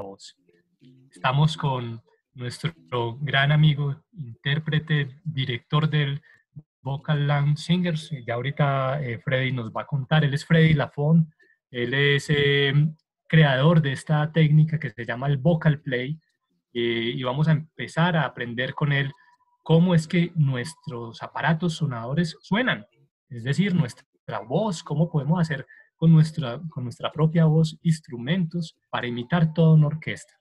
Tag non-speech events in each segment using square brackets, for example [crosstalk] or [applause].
voz. Estamos con nuestro gran amigo, intérprete, director del Vocal Land Singers. Ya ahorita eh, Freddy nos va a contar. Él es Freddy Lafon. Él es eh, creador de esta técnica que se llama el vocal play. Eh, y vamos a empezar a aprender con él cómo es que nuestros aparatos sonadores suenan. Es decir, nuestra voz, cómo podemos hacer con nuestra, con nuestra propia voz instrumentos para imitar toda una orquesta.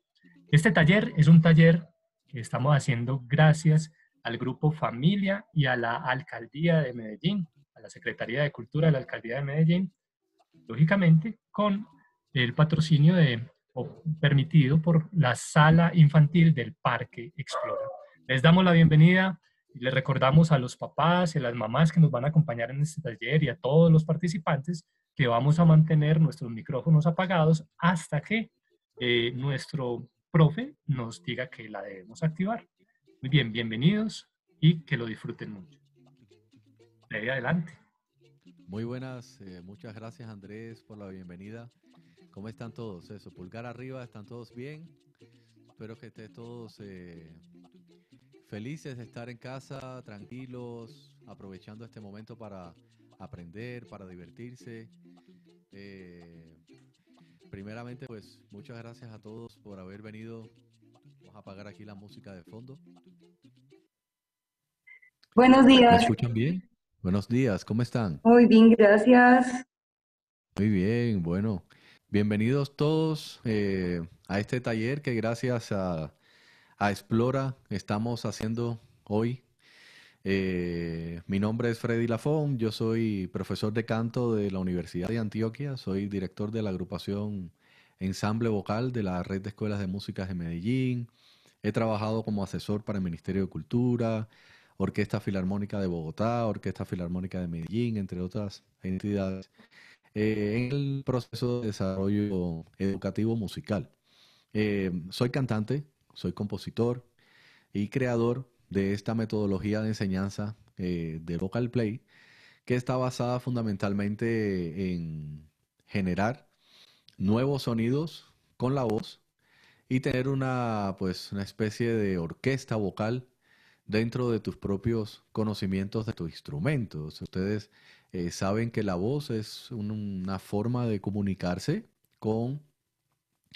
Este taller es un taller que estamos haciendo gracias al grupo Familia y a la Alcaldía de Medellín, a la Secretaría de Cultura de la Alcaldía de Medellín, lógicamente con el patrocinio de, permitido por la sala infantil del Parque Explora. Les damos la bienvenida y les recordamos a los papás y a las mamás que nos van a acompañar en este taller y a todos los participantes que vamos a mantener nuestros micrófonos apagados hasta que eh, nuestro profe nos diga que la debemos activar. Muy bien, bienvenidos y que lo disfruten mucho. De adelante. Muy buenas, eh, muchas gracias Andrés por la bienvenida. ¿Cómo están todos? Eso, pulgar arriba, ¿están todos bien? Espero que estén todos eh, felices de estar en casa, tranquilos, aprovechando este momento para aprender, para divertirse. Eh, primeramente, pues muchas gracias a todos por haber venido. Vamos a apagar aquí la música de fondo. Buenos días. ¿Me escuchan bien? Buenos días, ¿cómo están? Muy bien, gracias. Muy bien, bueno. Bienvenidos todos eh, a este taller que gracias a, a Explora estamos haciendo hoy eh, mi nombre es Freddy Lafón, yo soy profesor de canto de la Universidad de Antioquia, soy director de la agrupación Ensamble Vocal de la Red de Escuelas de Músicas de Medellín, he trabajado como asesor para el Ministerio de Cultura, Orquesta Filarmónica de Bogotá, Orquesta Filarmónica de Medellín, entre otras entidades, eh, en el proceso de desarrollo educativo musical. Eh, soy cantante, soy compositor y creador de esta metodología de enseñanza eh, de vocal play, que está basada fundamentalmente en generar nuevos sonidos con la voz y tener una, pues, una especie de orquesta vocal dentro de tus propios conocimientos de tus instrumentos. Ustedes eh, saben que la voz es una forma de comunicarse con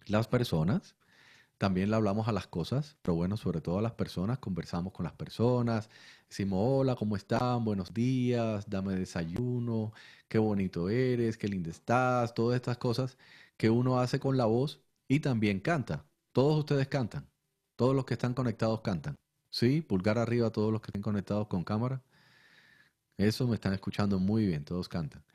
las personas también le hablamos a las cosas, pero bueno, sobre todo a las personas, conversamos con las personas, decimos, hola, ¿cómo están? Buenos días, dame desayuno, qué bonito eres, qué linda estás, todas estas cosas que uno hace con la voz y también canta. Todos ustedes cantan, todos los que están conectados cantan. Sí, pulgar arriba a todos los que estén conectados con cámara. Eso me están escuchando muy bien, todos cantan.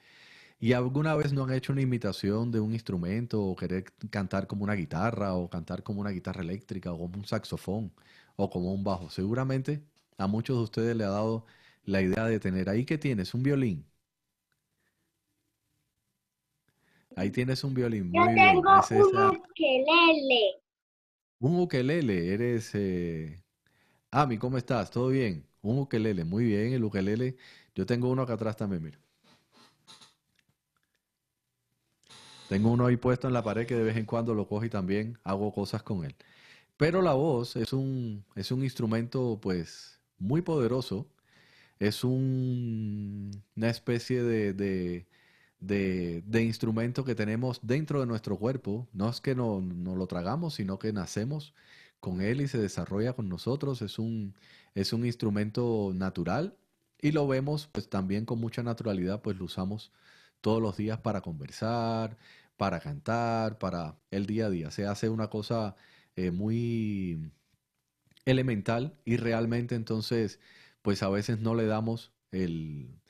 ¿Y alguna vez no han hecho una imitación de un instrumento o querer cantar como una guitarra o cantar como una guitarra eléctrica o como un saxofón o como un bajo? Seguramente a muchos de ustedes le ha dado la idea de tener ahí que tienes un violín. Ahí tienes un violín. Yo tengo bien. un ukelele. Un ukelele, eres... Eh... Ami, ¿cómo estás? ¿Todo bien? Un ukelele. Muy bien, el ukelele. Yo tengo uno acá atrás también, mira. Tengo uno ahí puesto en la pared que de vez en cuando lo cojo y también hago cosas con él. Pero la voz es un, es un instrumento pues muy poderoso. Es una especie de, instrumento que tenemos dentro de nuestro cuerpo. No es que no, lo tragamos, sino que nacemos con él y se desarrolla con nosotros. Es un, es un instrumento natural y lo vemos pues también con mucha naturalidad, pues lo usamos todos los días para conversar, para cantar, para el día a día. Se hace una cosa eh, muy elemental y realmente entonces pues a veces no le damos el,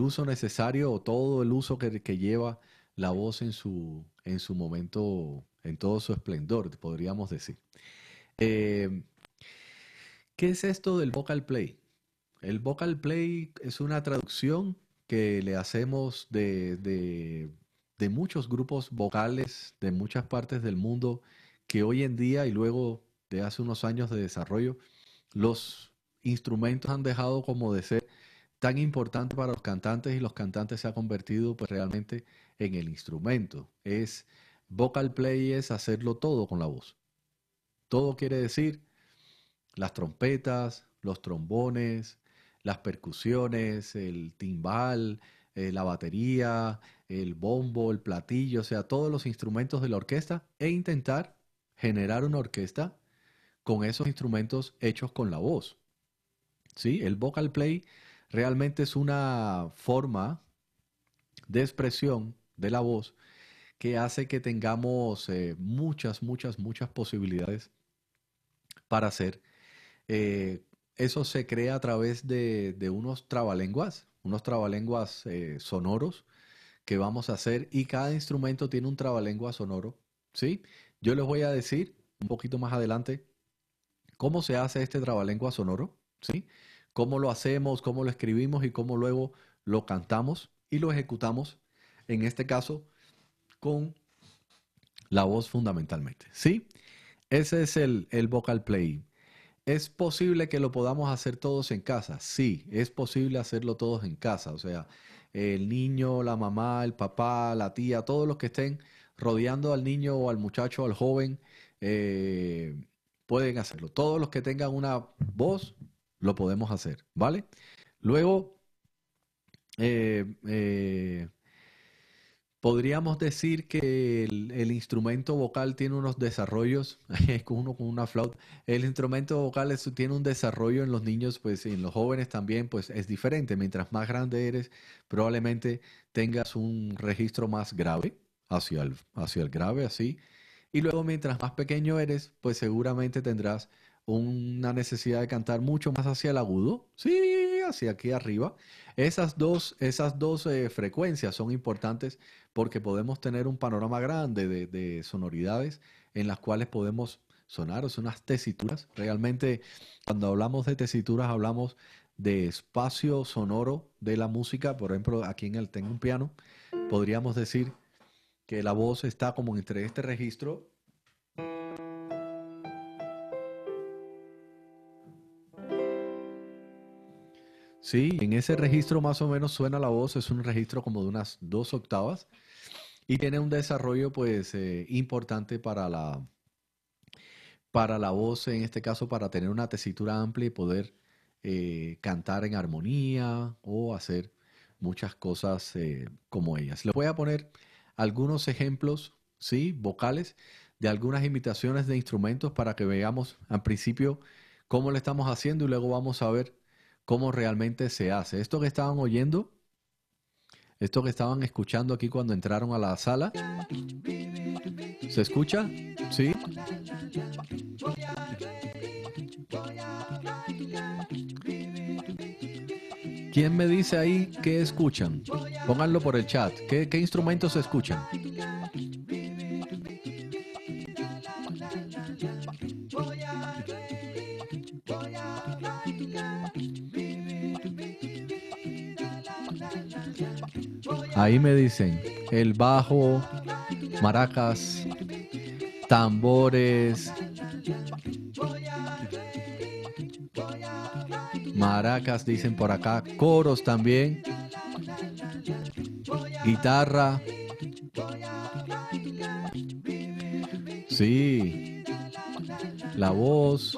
uso necesario o todo el uso que, lleva la voz en su, en su momento, en todo su esplendor, podríamos decir. Eh, ¿Qué es esto del vocal play? El vocal play es una traducción que le hacemos de de muchos grupos vocales de muchas partes del mundo que hoy en día y luego de hace unos años de desarrollo, los instrumentos han dejado como de ser tan importante para los cantantes y los cantantes se ha convertido pues realmente en el instrumento. Es vocal play es hacerlo todo con la voz. Todo quiere decir las trompetas, los trombones, las percusiones, el timbal, eh, la batería, el bombo, el platillo, o sea, todos los instrumentos de la orquesta e intentar generar una orquesta con esos instrumentos hechos con la voz. ¿Sí? El vocal play realmente es una forma de expresión de la voz que hace que tengamos eh, muchas, muchas, muchas posibilidades para hacer. Eh, eso se crea a través de, de unos trabalenguas unos trabalenguas eh, sonoros que vamos a hacer y cada instrumento tiene un trabalengua sonoro, ¿sí? Yo les voy a decir un poquito más adelante cómo se hace este trabalengua sonoro, ¿sí? Cómo lo hacemos, cómo lo escribimos y cómo luego lo cantamos y lo ejecutamos, en este caso, con la voz fundamentalmente, ¿sí? Ese es el, el vocal play. ¿Es posible que lo podamos hacer todos en casa? Sí, es posible hacerlo todos en casa. O sea, el niño, la mamá, el papá, la tía, todos los que estén rodeando al niño o al muchacho, al joven, eh, pueden hacerlo. Todos los que tengan una voz, lo podemos hacer, ¿vale? Luego, eh, eh, Podríamos decir que el, instrumento vocal tiene unos desarrollos, [laughs] es uno con una flauta. El instrumento vocal tiene un desarrollo en los niños, pues en los jóvenes también, pues es diferente. Mientras más grande eres, probablemente tengas un registro más grave hacia el, hacia el grave, así. Y luego mientras más pequeño eres, pues seguramente tendrás una necesidad de cantar mucho más hacia el agudo. Sí, hacia aquí arriba. Esas dos, esas dos eh, frecuencias son importantes porque podemos tener un panorama grande de, sonoridades en las cuales podemos sonar, son unas tesituras. Realmente cuando hablamos de tesituras hablamos de espacio sonoro de la música, por ejemplo, aquí en el tengo un piano, podríamos decir que la voz está como entre este registro Sí, en ese registro oh. más o menos suena la voz, es un registro como de unas dos octavas y tiene un desarrollo pues eh, importante para la, para la voz, en este caso para tener una tesitura amplia y poder eh, cantar en armonía o hacer muchas cosas eh, como ellas. Le voy a poner algunos ejemplos, ¿sí? Vocales de algunas imitaciones de instrumentos para que veamos al principio cómo lo estamos haciendo y luego vamos a ver cómo realmente se hace. Esto que estaban oyendo, esto que estaban escuchando aquí cuando entraron a la sala, ¿se escucha? ¿Sí? ¿Quién me dice ahí qué escuchan? Pónganlo por el chat. ¿Qué, instrumentos se escuchan? Ahí me dicen el bajo, maracas, tambores, maracas dicen por acá, coros también, guitarra. Sí, la voz.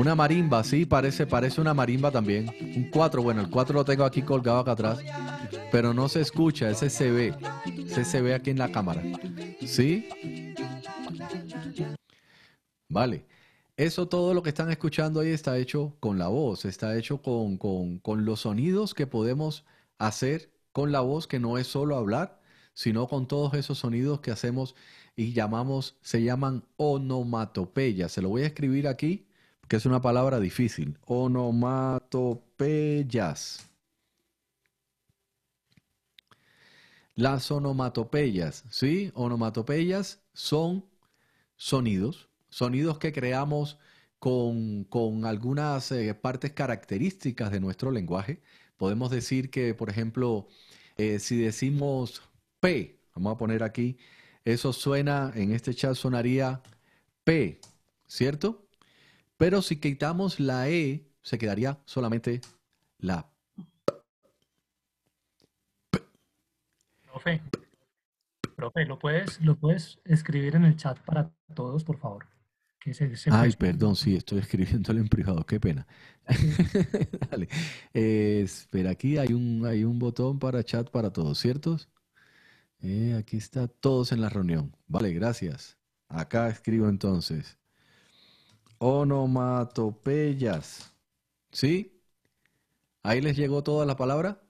Una marimba, sí, parece, parece una marimba también. Un cuatro, bueno, el cuatro lo tengo aquí colgado acá atrás. Pero no se escucha, ese se ve. Ese se ve aquí en la cámara. ¿Sí? Vale. Eso todo lo que están escuchando ahí está hecho con la voz, está hecho con, con los sonidos que podemos hacer con la voz, que no es solo hablar, sino con todos esos sonidos que hacemos y llamamos, se llaman onomatopeya. Se lo voy a escribir aquí que es una palabra difícil. Onomatopeyas. Las onomatopeyas, ¿sí? Onomatopeyas son sonidos, sonidos que creamos con, algunas eh, partes características de nuestro lenguaje. Podemos decir que, por ejemplo, eh, si decimos P, vamos a poner aquí, eso suena, en este chat sonaría P, ¿cierto? Pero si quitamos la E, se quedaría solamente la Profe, profe, ¿lo puedes, ¿lo puedes escribir en el chat para todos, por favor? Ay, perdón, sí, estoy escribiéndolo en privado, qué pena. [laughs] Dale. Eh, espera, aquí hay un, hay un botón para chat para todos, ¿cierto? Eh, aquí está, todos en la reunión. Vale, gracias. Acá escribo entonces. Onomatopeyas. ¿Sí? Ahí les llegó toda la palabra.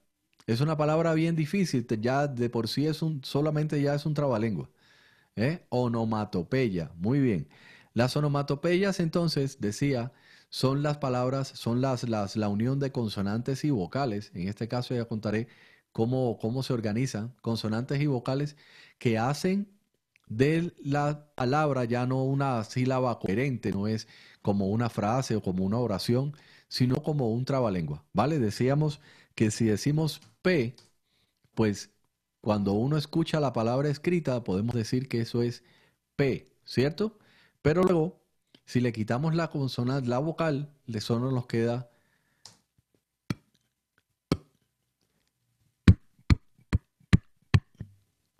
Es una palabra bien difícil, ya de por sí es un, solamente ya es un trabalengua. ¿Eh? Onomatopeya, muy bien. Las onomatopeyas entonces, decía, son las palabras, son las, las, la unión de consonantes y vocales. En este caso ya contaré cómo, cómo se organizan consonantes y vocales que hacen de la palabra, ya no una sílaba coherente, no es como una frase o como una oración, sino como un trabalengua, ¿vale? Decíamos que si decimos P, pues cuando uno escucha la palabra escrita, podemos decir que eso es P, ¿cierto? Pero luego, si le quitamos la consonante, la vocal, le solo nos queda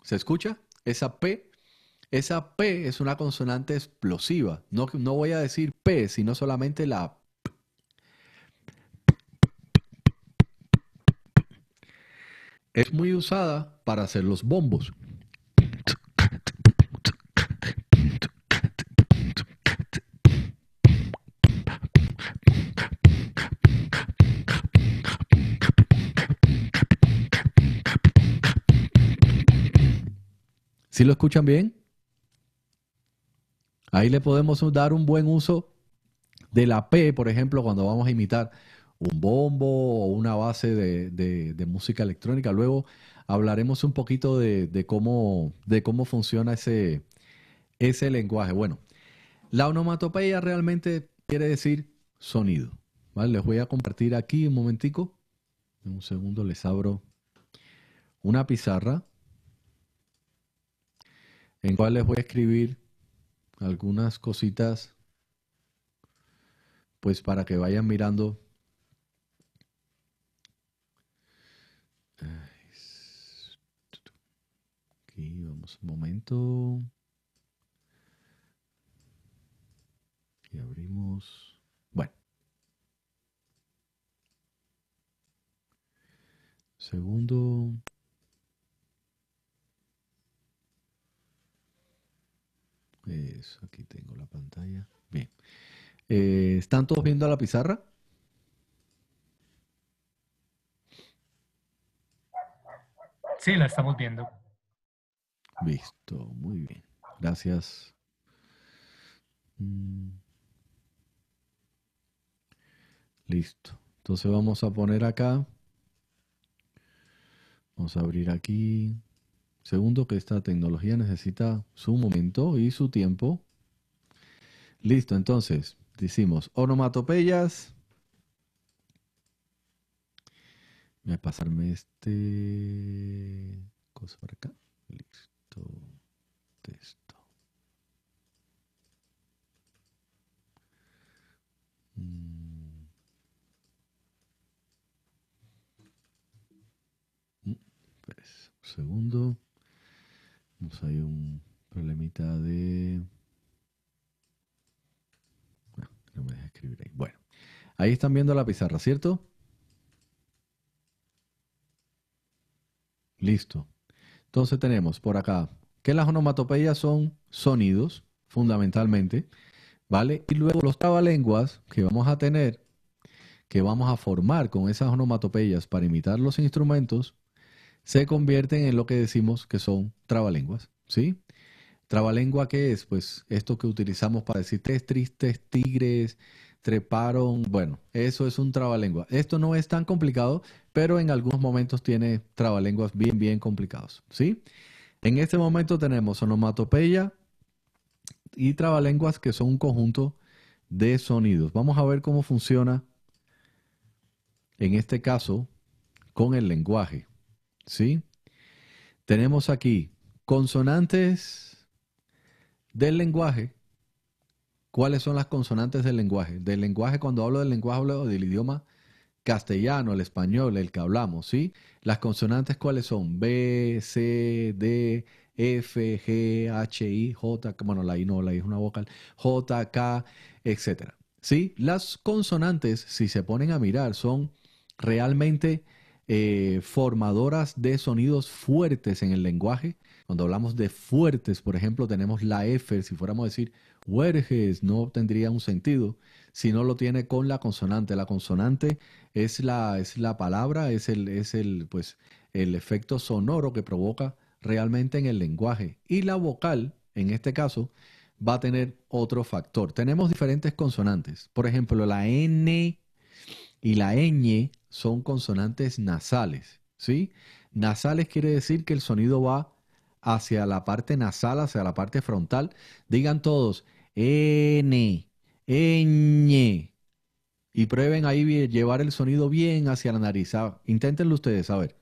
¿Se escucha? Esa P esa P es una consonante explosiva. No, no voy a decir P, sino solamente la P. Es muy usada para hacer los bombos. ¿Sí lo escuchan bien? Ahí le podemos dar un buen uso de la P, por ejemplo, cuando vamos a imitar un bombo o una base de, música electrónica. Luego hablaremos un poquito de, cómo, de cómo funciona ese, ese lenguaje. Bueno, la onomatopeya realmente quiere decir sonido. Les voy a compartir aquí un momentico. En un segundo les abro una pizarra en cual les voy a escribir algunas cositas, pues para que vayan mirando. Aquí vamos un momento. Y abrimos. Bueno. Segundo. Eso, aquí tengo la pantalla. Bien. Eh, ¿Están todos viendo a la pizarra? Sí, la estamos viendo. Listo, muy bien. Gracias. Mm. Listo. Entonces vamos a poner acá. Vamos a abrir aquí. Segundo, que esta tecnología necesita su momento y su tiempo. Listo, entonces, decimos onomatopeyas. Voy a pasarme este cosa para acá. Listo. Texto. Mm. Mm, pues, segundo. Pues hay un problemita de... Ah, escribir ahí. Bueno, ahí están viendo la pizarra, ¿cierto? Listo. Entonces tenemos por acá que las onomatopeyas son sonidos, fundamentalmente, ¿vale? Y luego los trabalenguas que vamos a tener, que vamos a formar con esas onomatopeyas para imitar los instrumentos, se convierten en lo que decimos que son trabalenguas, ¿sí? Trabalengua, ¿qué es? Pues esto que utilizamos para decir tres tristes, tigres, treparon, bueno, eso es un trabalengua. Esto no es tan complicado, pero en algunos momentos tiene trabalenguas bien, bien complicados, ¿sí? En este momento tenemos onomatopeya y trabalenguas que son un conjunto de sonidos. Vamos a ver cómo funciona en este caso con el lenguaje. ¿Sí? Tenemos aquí consonantes del lenguaje. ¿Cuáles son las consonantes del lenguaje? Del lenguaje, cuando hablo del lenguaje, hablo del idioma castellano, el español, el que hablamos, ¿sí? Las consonantes, ¿cuáles son? B, C, D, F, G, H, I, J, bueno, la I no, la I es una vocal, J, K, etc. ¿Sí? Las consonantes, si se ponen a mirar, son realmente eh, formadoras de sonidos fuertes en el lenguaje. Cuando hablamos de fuertes, por ejemplo, tenemos la F, si fuéramos a decir Huerges, no tendría un sentido si no lo tiene con la consonante. La consonante es la, es la palabra, es, el, es el, pues, el efecto sonoro que provoca realmente en el lenguaje. Y la vocal, en este caso, va a tener otro factor. Tenemos diferentes consonantes. Por ejemplo, la N y la ñ son consonantes nasales, ¿sí? Nasales quiere decir que el sonido va hacia la parte nasal, hacia la parte frontal. Digan todos N, ñ. Y prueben ahí llevar el sonido bien hacia la nariz. Ah, inténtenlo ustedes, a ver.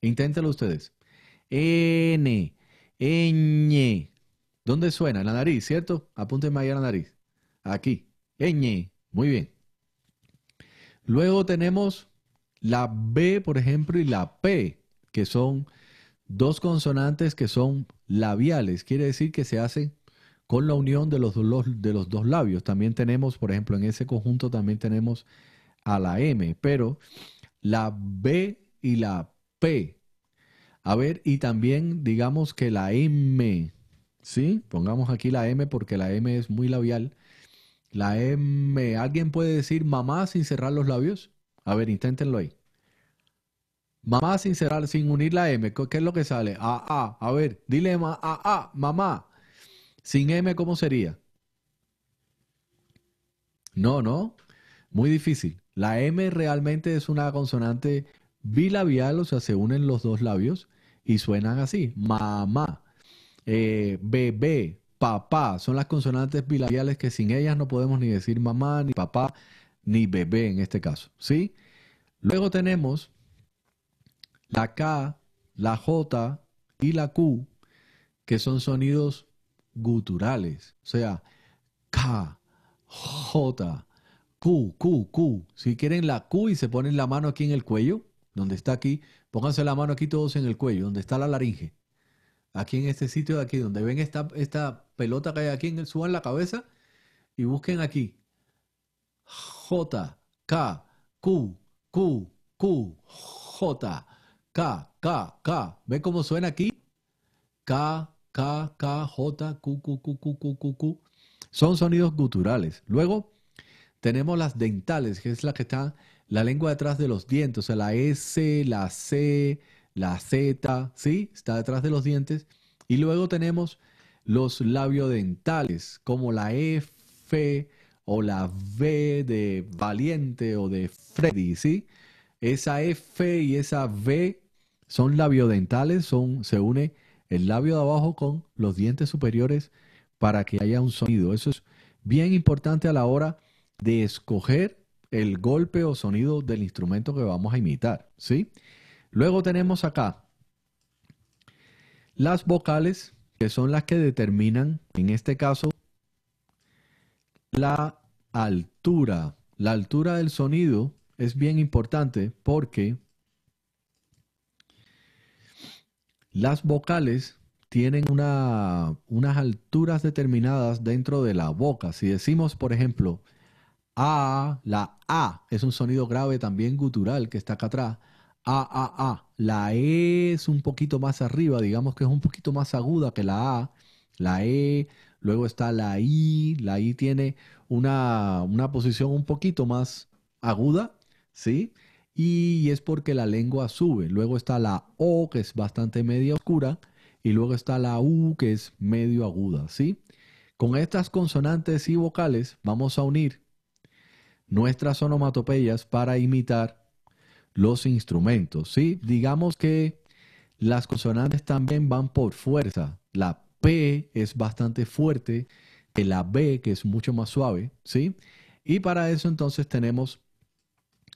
Inténtenlo ustedes. N, ñ. ¿Dónde suena? En la nariz, ¿cierto? Apúntenme ahí a la nariz. Aquí. Ñ. Muy bien. Luego tenemos la B, por ejemplo, y la P, que son dos consonantes que son labiales, quiere decir que se hacen con la unión de los, de los dos labios. También tenemos, por ejemplo, en ese conjunto también tenemos a la M, pero la B y la P. A ver, y también digamos que la M, ¿sí? Pongamos aquí la M porque la M es muy labial. La M. ¿Alguien puede decir mamá sin cerrar los labios? A ver, inténtenlo ahí. Mamá sin cerrar, sin unir la M. ¿Qué es lo que sale? A, A. A ver, dilema, a, A, mamá. Sin M, ¿cómo sería? No, no. Muy difícil. La M realmente es una consonante bilabial, o sea, se unen los dos labios y suenan así. Mamá, eh, bebé, papá. Son las consonantes bilabiales que sin ellas no podemos ni decir mamá, ni papá, ni bebé en este caso. ¿Sí? Luego tenemos la K, la J y la Q, que son sonidos guturales. O sea, K, J, Q, Q, Q. Si quieren la Q y se ponen la mano aquí en el cuello, donde está aquí, pónganse la mano aquí todos en el cuello, donde está la laringe. Aquí en este sitio de aquí, donde ven esta, esta pelota que hay aquí en el suban la cabeza y busquen aquí. J, K, Q, Q, Q, J, K, K, K. ¿Ve cómo suena aquí? K, K, K, J, Q, Q, Q, Q, Q, Q, Son sonidos guturales. Luego tenemos las dentales, que es la que está la lengua detrás de los dientes, o sea, la S, la C, la Z, ¿sí? Está detrás de los dientes. Y luego tenemos los labiodentales, como la F o la V de Valiente o de Freddy, ¿sí? Esa F y esa V son labiodentales, son, se une el labio de abajo con los dientes superiores para que haya un sonido. Eso es bien importante a la hora de escoger el golpe o sonido del instrumento que vamos a imitar, ¿sí? Luego tenemos acá las vocales que son las que determinan, en este caso, la altura. La altura del sonido es bien importante porque las vocales tienen una, unas alturas determinadas dentro de la boca. Si decimos, por ejemplo, A, la A es un sonido grave también gutural que está acá atrás. A, A, A. La E es un poquito más arriba, digamos que es un poquito más aguda que la A. La E, luego está la I. La I tiene una, posición un poquito más aguda, ¿sí? Y es porque la lengua sube. Luego está la O, que es bastante media oscura. Y luego está la U, que es medio aguda, ¿sí? Con estas consonantes y vocales vamos a unir nuestras onomatopeyas para imitar los instrumentos, ¿sí? Digamos que las consonantes también van por fuerza. La P es bastante fuerte, que la B que es mucho más suave, ¿sí? Y para eso entonces tenemos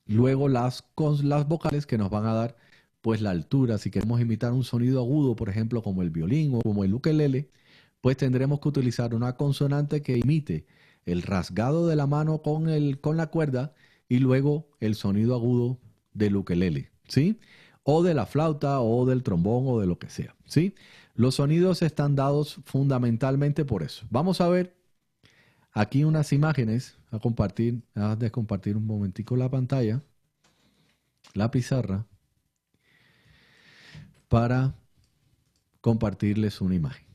luego las, las vocales que nos van a dar pues la altura. Si queremos imitar un sonido agudo, por ejemplo, como el violín o como el ukelele, pues tendremos que utilizar una consonante que imite el rasgado de la mano con, el, con la cuerda y luego el sonido agudo del ukelele, ¿sí? O de la flauta o del trombón o de lo que sea, ¿sí? Los sonidos están dados fundamentalmente por eso. Vamos a ver aquí unas imágenes a compartir, a descompartir un momentico la pantalla, la pizarra, para compartirles una imagen.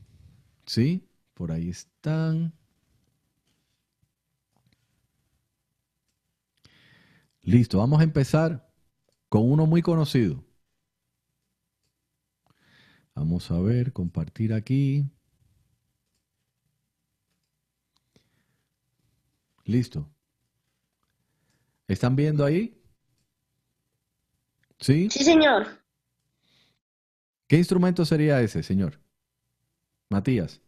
¿Sí? Por ahí están. Listo, vamos a empezar con uno muy conocido. Vamos a ver, compartir aquí. Listo. ¿Están viendo ahí? ¿Sí? Sí, señor. ¿Qué instrumento sería ese, señor? Matías.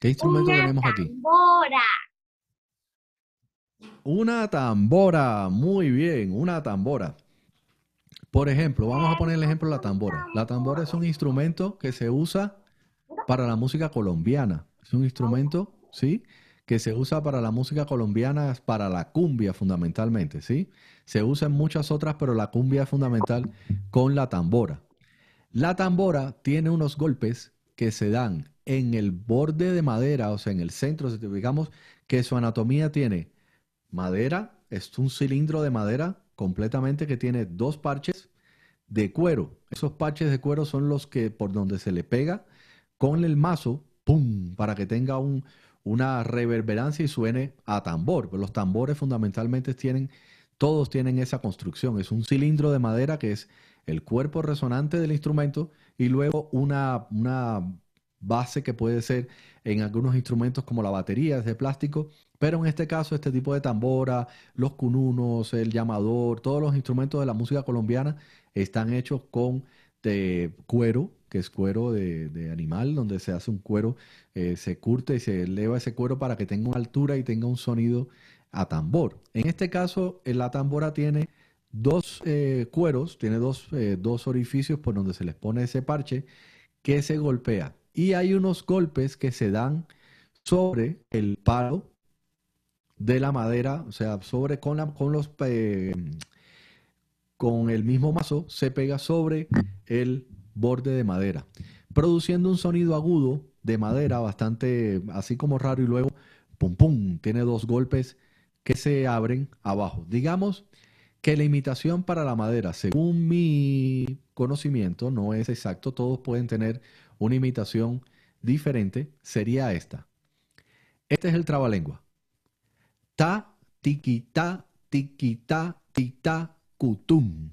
¿Qué instrumento tenemos aquí? Tambora. Una tambora, muy bien, una tambora. Por ejemplo, vamos a poner el ejemplo de la tambora. La tambora es un instrumento que se usa para la música colombiana. Es un instrumento, ¿sí? Que se usa para la música colombiana, para la cumbia fundamentalmente, ¿sí? Se usa en muchas otras, pero la cumbia es fundamental con la tambora. La tambora tiene unos golpes que se dan en el borde de madera, o sea, en el centro, digamos que su anatomía tiene madera, es un cilindro de madera completamente que tiene dos parches de cuero. Esos parches de cuero son los que por donde se le pega con el mazo, ¡pum!, para que tenga una reverberancia y suene a tambor. los tambores fundamentalmente tienen, todos tienen esa construcción. Es un cilindro de madera que es el cuerpo resonante del instrumento y luego una, una base que puede ser en algunos instrumentos como la batería, es de plástico pero en este caso, este tipo de tambora, los cununos, el llamador, todos los instrumentos de la música colombiana están hechos con de cuero, que es cuero de, animal, donde se hace un cuero, eh, se curte y se eleva ese cuero para que tenga una altura y tenga un sonido a tambor. En este caso, eh, la tambora tiene dos eh, cueros, tiene dos, dos orificios por donde se les pone ese parche que se golpea. Y hay unos golpes que se dan sobre el palo de la madera, o sea, sobre con, con los con el mismo mazo se pega sobre el borde de madera, produciendo un sonido agudo de madera bastante así como raro y luego pum pum tiene dos golpes que se abren abajo. Digamos que la imitación para la madera, según mi conocimiento, no es exacto, todos pueden tener una imitación diferente, sería esta. Este es el trabalengua ta, tiquita, ta tita, cutum.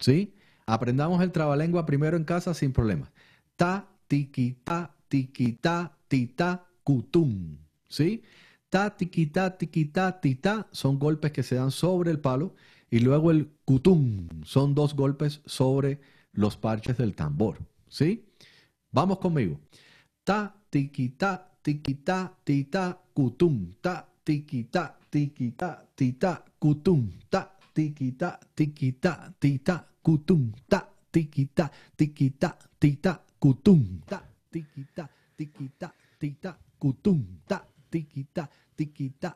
¿Sí? Aprendamos el trabalengua primero en casa sin problemas. Ta, tiquita, tiquita, tita, cutum. ¿Sí? Ta, tiquita, tiquita, tita son golpes que se dan sobre el palo y luego el cutum son dos golpes sobre los parches del tambor. ¿Sí? Vamos conmigo. Ta, tiquita, tiquita, tita, cutum. Ta, tiki ta tiki ta ta, kutum ta tiki ta tiki ta ta, kutum ta tiki ta tiki ta ta, kutum ta tiki ta tiki ta ta, kutum ta tiki ta tiki ta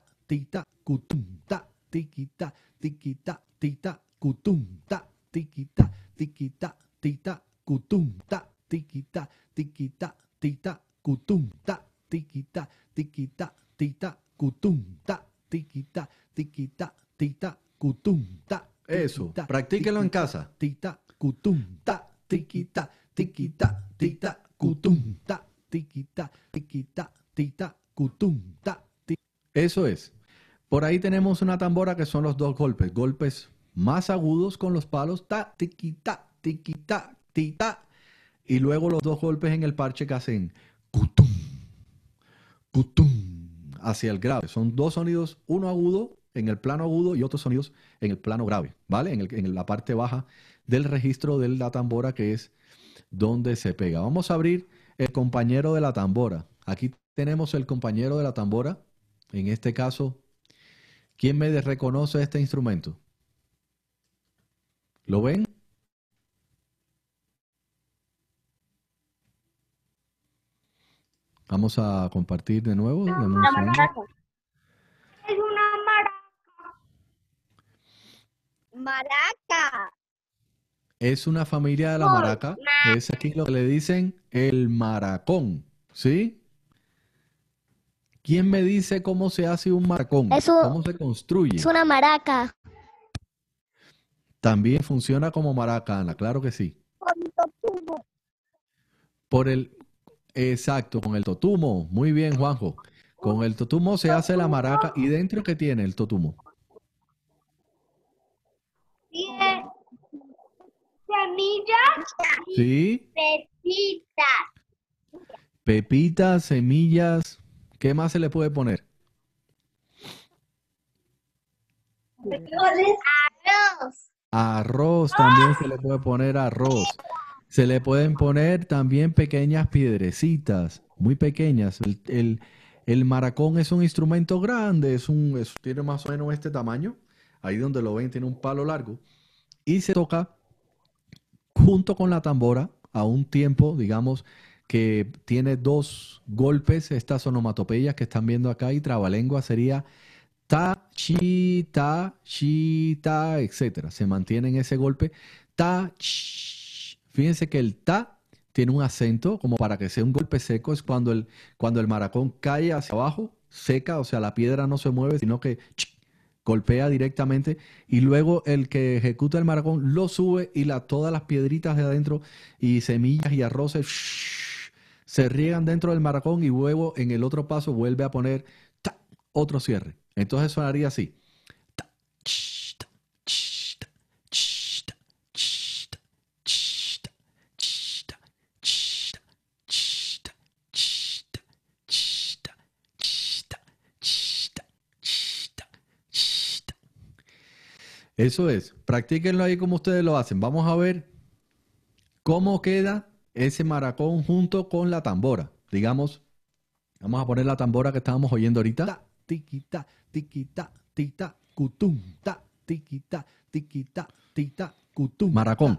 ta, kutum ta tiki ta tiki ta ta, kutum ta tiki ta tiki ta tita kutum ta tiki ta tiki ta tita kutum ta tiki ta tiki ta tita cutum, ta, tiquita, tiquita, tita, cutum, ta. Eso, practíquelo en casa. Tita, cutum, ta, tiquita, tiquita, tita, cutum, ta, tiquita, tiquita, tita, cutum, ta. Eso es. Por ahí tenemos una tambora que son los dos golpes, golpes más agudos con los palos, ta, tiquita, tiquita, tita, y luego los dos golpes en el parche que hacen, cutum, cutum hacia el grave. Son dos sonidos, uno agudo en el plano agudo y otros sonidos en el plano grave, ¿vale? En, el, en la parte baja del registro de la tambora que es donde se pega. Vamos a abrir el compañero de la tambora. Aquí tenemos el compañero de la tambora. En este caso, ¿quién me reconoce este instrumento? ¿Lo ven? Vamos a compartir de nuevo. Es una maraca. Es maraca. Es una familia de la maraca. Es aquí lo que le dicen el maracón. ¿Sí? ¿Quién me dice cómo se hace un maracón? ¿Cómo se construye? Es una maraca. También funciona como maraca, Ana, claro que sí. Por el, Exacto, con el totumo. Muy bien, Juanjo. Con el totumo se hace la maraca. ¿Y dentro qué tiene el totumo? Tiene semillas ¿Sí? pepitas. Pepitas, semillas. ¿Qué más se le puede poner? Arroz. Arroz, también se le puede poner arroz. Se le pueden poner también pequeñas piedrecitas, muy pequeñas. El, maracón es un instrumento grande, es un, tiene más o menos este tamaño. Ahí donde lo ven tiene un palo largo. Y se toca junto con la tambora a un tiempo, digamos, que tiene dos golpes, estas onomatopeyas que están viendo acá y trabalengua sería ta, chi, ta, chi, ta, etc. Se mantiene en ese golpe ta, chi, Fíjense que el ta tiene un acento como para que sea un golpe seco, es cuando el, cuando el maracón cae hacia abajo, seca, o sea, la piedra no se mueve, sino que golpea directamente y luego el que ejecuta el maracón lo sube y la, todas las piedritas de adentro y semillas y arroces se riegan dentro del maracón y luego en el otro paso vuelve a poner otro cierre. Entonces sonaría así. Eso es, practíquenlo ahí como ustedes lo hacen. Vamos a ver cómo queda ese maracón junto con la tambora. Digamos, vamos a poner la tambora que estábamos oyendo ahorita. Ta, Maracón.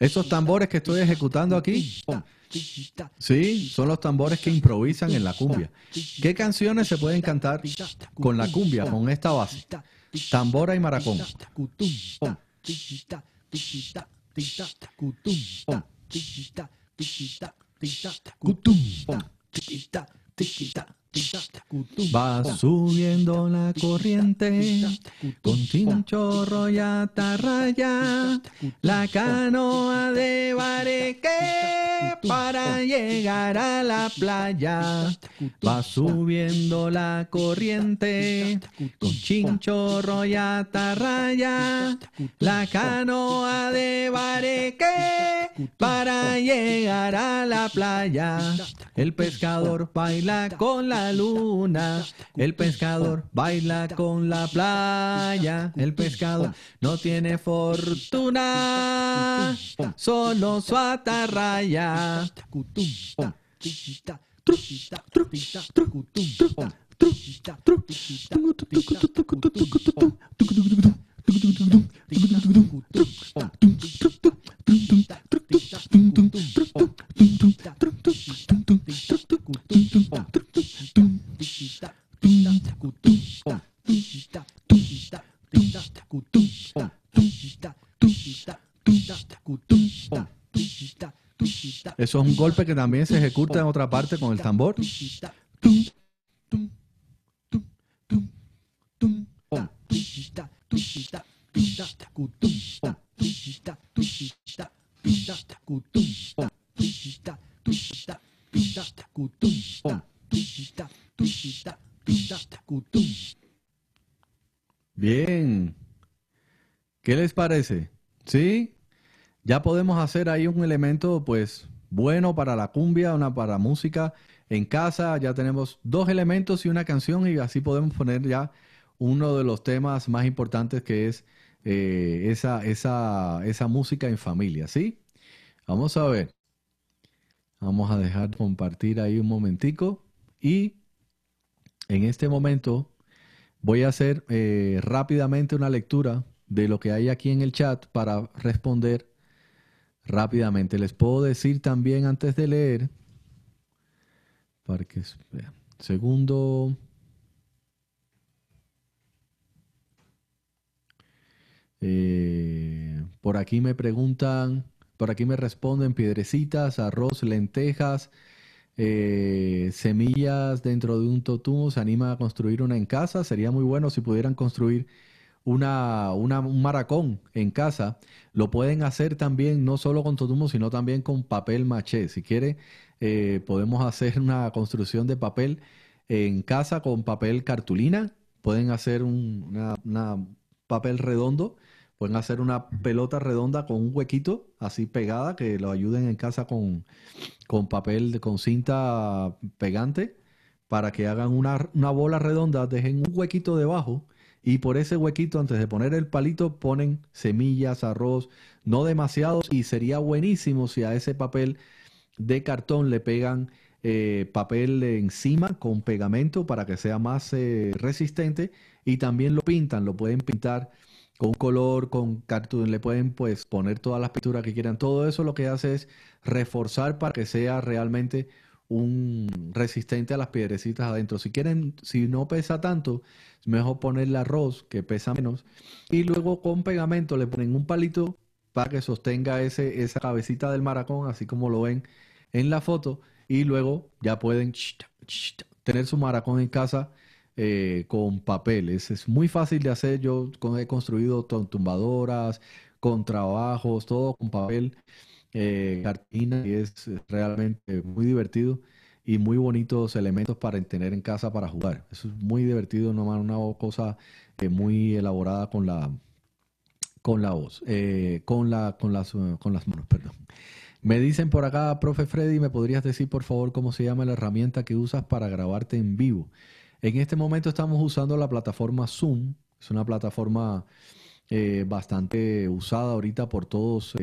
Esos tambores que estoy ejecutando aquí, sí, son los tambores que improvisan en la cumbia. ¿Qué canciones se pueden cantar con la cumbia, con esta base? Tambora y maracón. Tita, cutum, pom. Tita, tita, tita, cutum, pom. Tita, tita, Va subiendo la corriente con chinchorro y atarraya, la canoa de bareque para llegar a la playa. Va subiendo la corriente con chinchorro y atarraya, la canoa de bareque para llegar a la playa. El pescador baila con la luna. El pescador baila con la playa. El pescador no tiene fortuna, solo su atarraya. Eso es un golpe que también se ejecuta en otra parte con el tambor. Bien. ¿Qué les parece? ¿Sí? Ya podemos hacer ahí un elemento, pues, bueno para la cumbia, una para música. En casa ya tenemos dos elementos y una canción y así podemos poner ya uno de los temas más importantes que es eh, esa, esa, esa música en familia, ¿sí? Vamos a ver. Vamos a dejar compartir ahí un momentico y en este momento Voy a hacer eh, rápidamente una lectura de lo que hay aquí en el chat para responder rápidamente. Les puedo decir también antes de leer, para que segundo. Eh, por aquí me preguntan, por aquí me responden piedrecitas, arroz, lentejas, eh, semillas dentro de un totumo, se anima a construir una en casa. Sería muy bueno si pudieran construir una, una, un maracón en casa. Lo pueden hacer también no solo con totumo, sino también con papel maché. Si quiere, eh, podemos hacer una construcción de papel en casa con papel cartulina. Pueden hacer un papel redondo Pueden hacer una pelota redonda con un huequito así pegada que lo ayuden en casa con, papel, con cinta pegante para que hagan una, bola redonda, dejen un huequito debajo y por ese huequito antes de poner el palito ponen semillas, arroz, no demasiado y sería buenísimo si a ese papel de cartón le pegan eh, papel encima con pegamento para que sea más eh, resistente y también lo pintan, lo pueden pintar con color, con cartoon, le pueden pues poner todas las pinturas que quieran. Todo eso lo que hace es reforzar para que sea realmente un resistente a las piedrecitas adentro. Si quieren, si no pesa tanto, es mejor el arroz que pesa menos y luego con pegamento le ponen un palito para que sostenga ese, esa cabecita del maracón, así como lo ven en la foto y luego ya pueden tener su maracón en casa eh, con papeles. Es muy fácil de hacer. Yo he construido tumbadoras, con trabajos, todo con papel, eh, cartina, y es realmente muy divertido y muy bonitos elementos para tener en casa para jugar. Eso es muy divertido, nomás una cosa eh, muy elaborada con la con la voz, con, la, con, las, con las manos, perdón. Me dicen por acá, profe Freddy, ¿me podrías decir por favor cómo se llama la herramienta que usas para grabarte en vivo? En este momento estamos usando la plataforma Zoom, es una plataforma eh, bastante usada ahorita por todos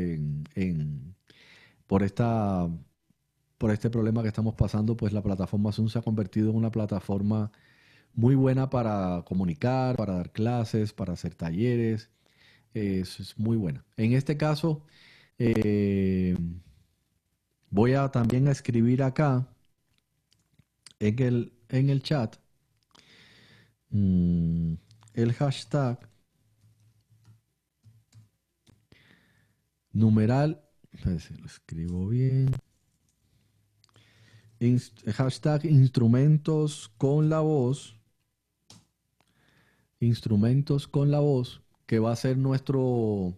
por, esta, por este problema que estamos pasando, pues la plataforma Zoom se ha convertido en una plataforma muy buena para comunicar, para dar clases, para hacer talleres. Es, muy buena. En este caso, eh, voy a también a escribir acá en en el chat Mm. el hashtag numeral, lo escribo bien, hashtag instrumentos con la voz, instrumentos con la voz, que va a ser nuestro,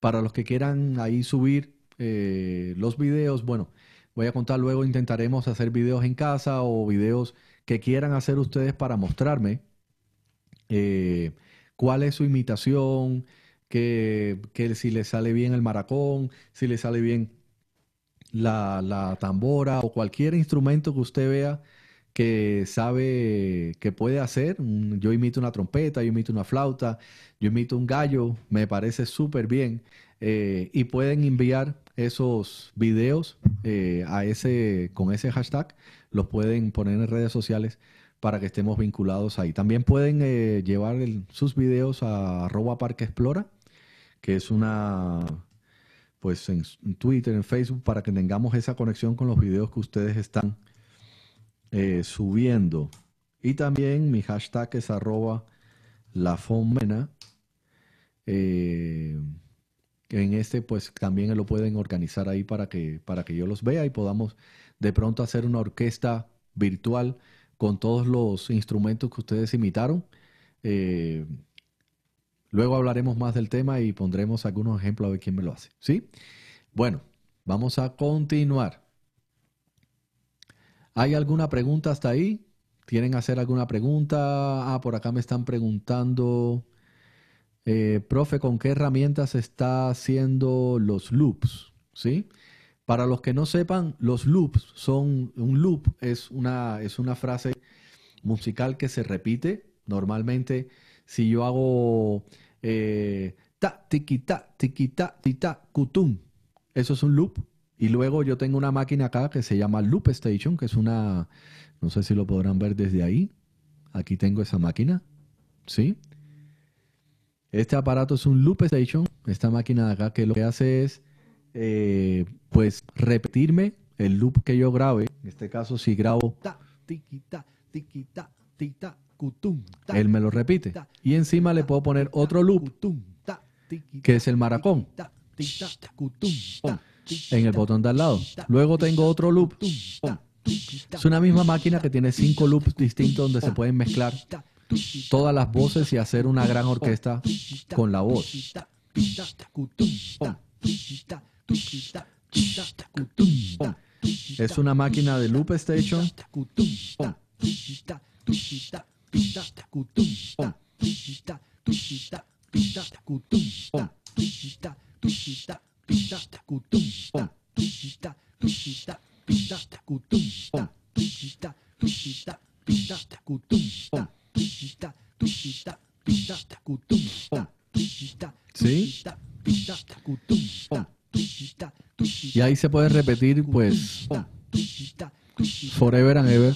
para los que quieran ahí subir eh, los videos, bueno, voy a contar luego, intentaremos hacer videos en casa o videos que quieran hacer ustedes para mostrarme eh, cuál es su imitación, que, que, si le sale bien el maracón, si le sale bien la, la tambora o cualquier instrumento que usted vea que sabe que puede hacer. Yo imito una trompeta, yo imito una flauta, yo imito un gallo, me parece súper bien. Eh, y pueden enviar esos videos eh, a ese, con ese hashtag, los pueden poner en redes sociales para que estemos vinculados ahí. También pueden eh, llevar sus videos a arroba Parque que es una, pues en, Twitter, en Facebook, para que tengamos esa conexión con los videos que ustedes están eh, subiendo. Y también mi hashtag es arroba la eh, en este, pues también lo pueden organizar ahí para que, para que yo los vea y podamos de pronto hacer una orquesta virtual con todos los instrumentos que ustedes imitaron. Eh, luego hablaremos más del tema y pondremos algunos ejemplos a ver quién me lo hace. ¿Sí? Bueno, vamos a continuar. ¿Hay alguna pregunta hasta ahí? ¿Tienen que hacer alguna pregunta? Ah, por acá me están preguntando, eh, profe, ¿con qué herramientas está haciendo los loops? ¿Sí? sí para los que no sepan, los loops son, un loop es una, es una frase musical que se repite. Normalmente, si yo hago eh, ta, tiquita, tiquita, ta cutum, eso es un loop. Y luego yo tengo una máquina acá que se llama Loop Station, que es una, no sé si lo podrán ver desde ahí. Aquí tengo esa máquina, ¿sí? Este aparato es un Loop Station, esta máquina de acá que lo que hace es eh, pues repetirme el loop que yo grabe. En este caso, si grabo él me lo repite. Y encima le puedo poner otro loop, que es el maracón, en el botón de al lado. Luego tengo otro loop. Es una misma máquina que tiene cinco loops distintos donde se pueden mezclar todas las voces y hacer una gran orquesta con la voz. Es una máquina de loop station. Y ahí se puede repetir, pues, forever and ever.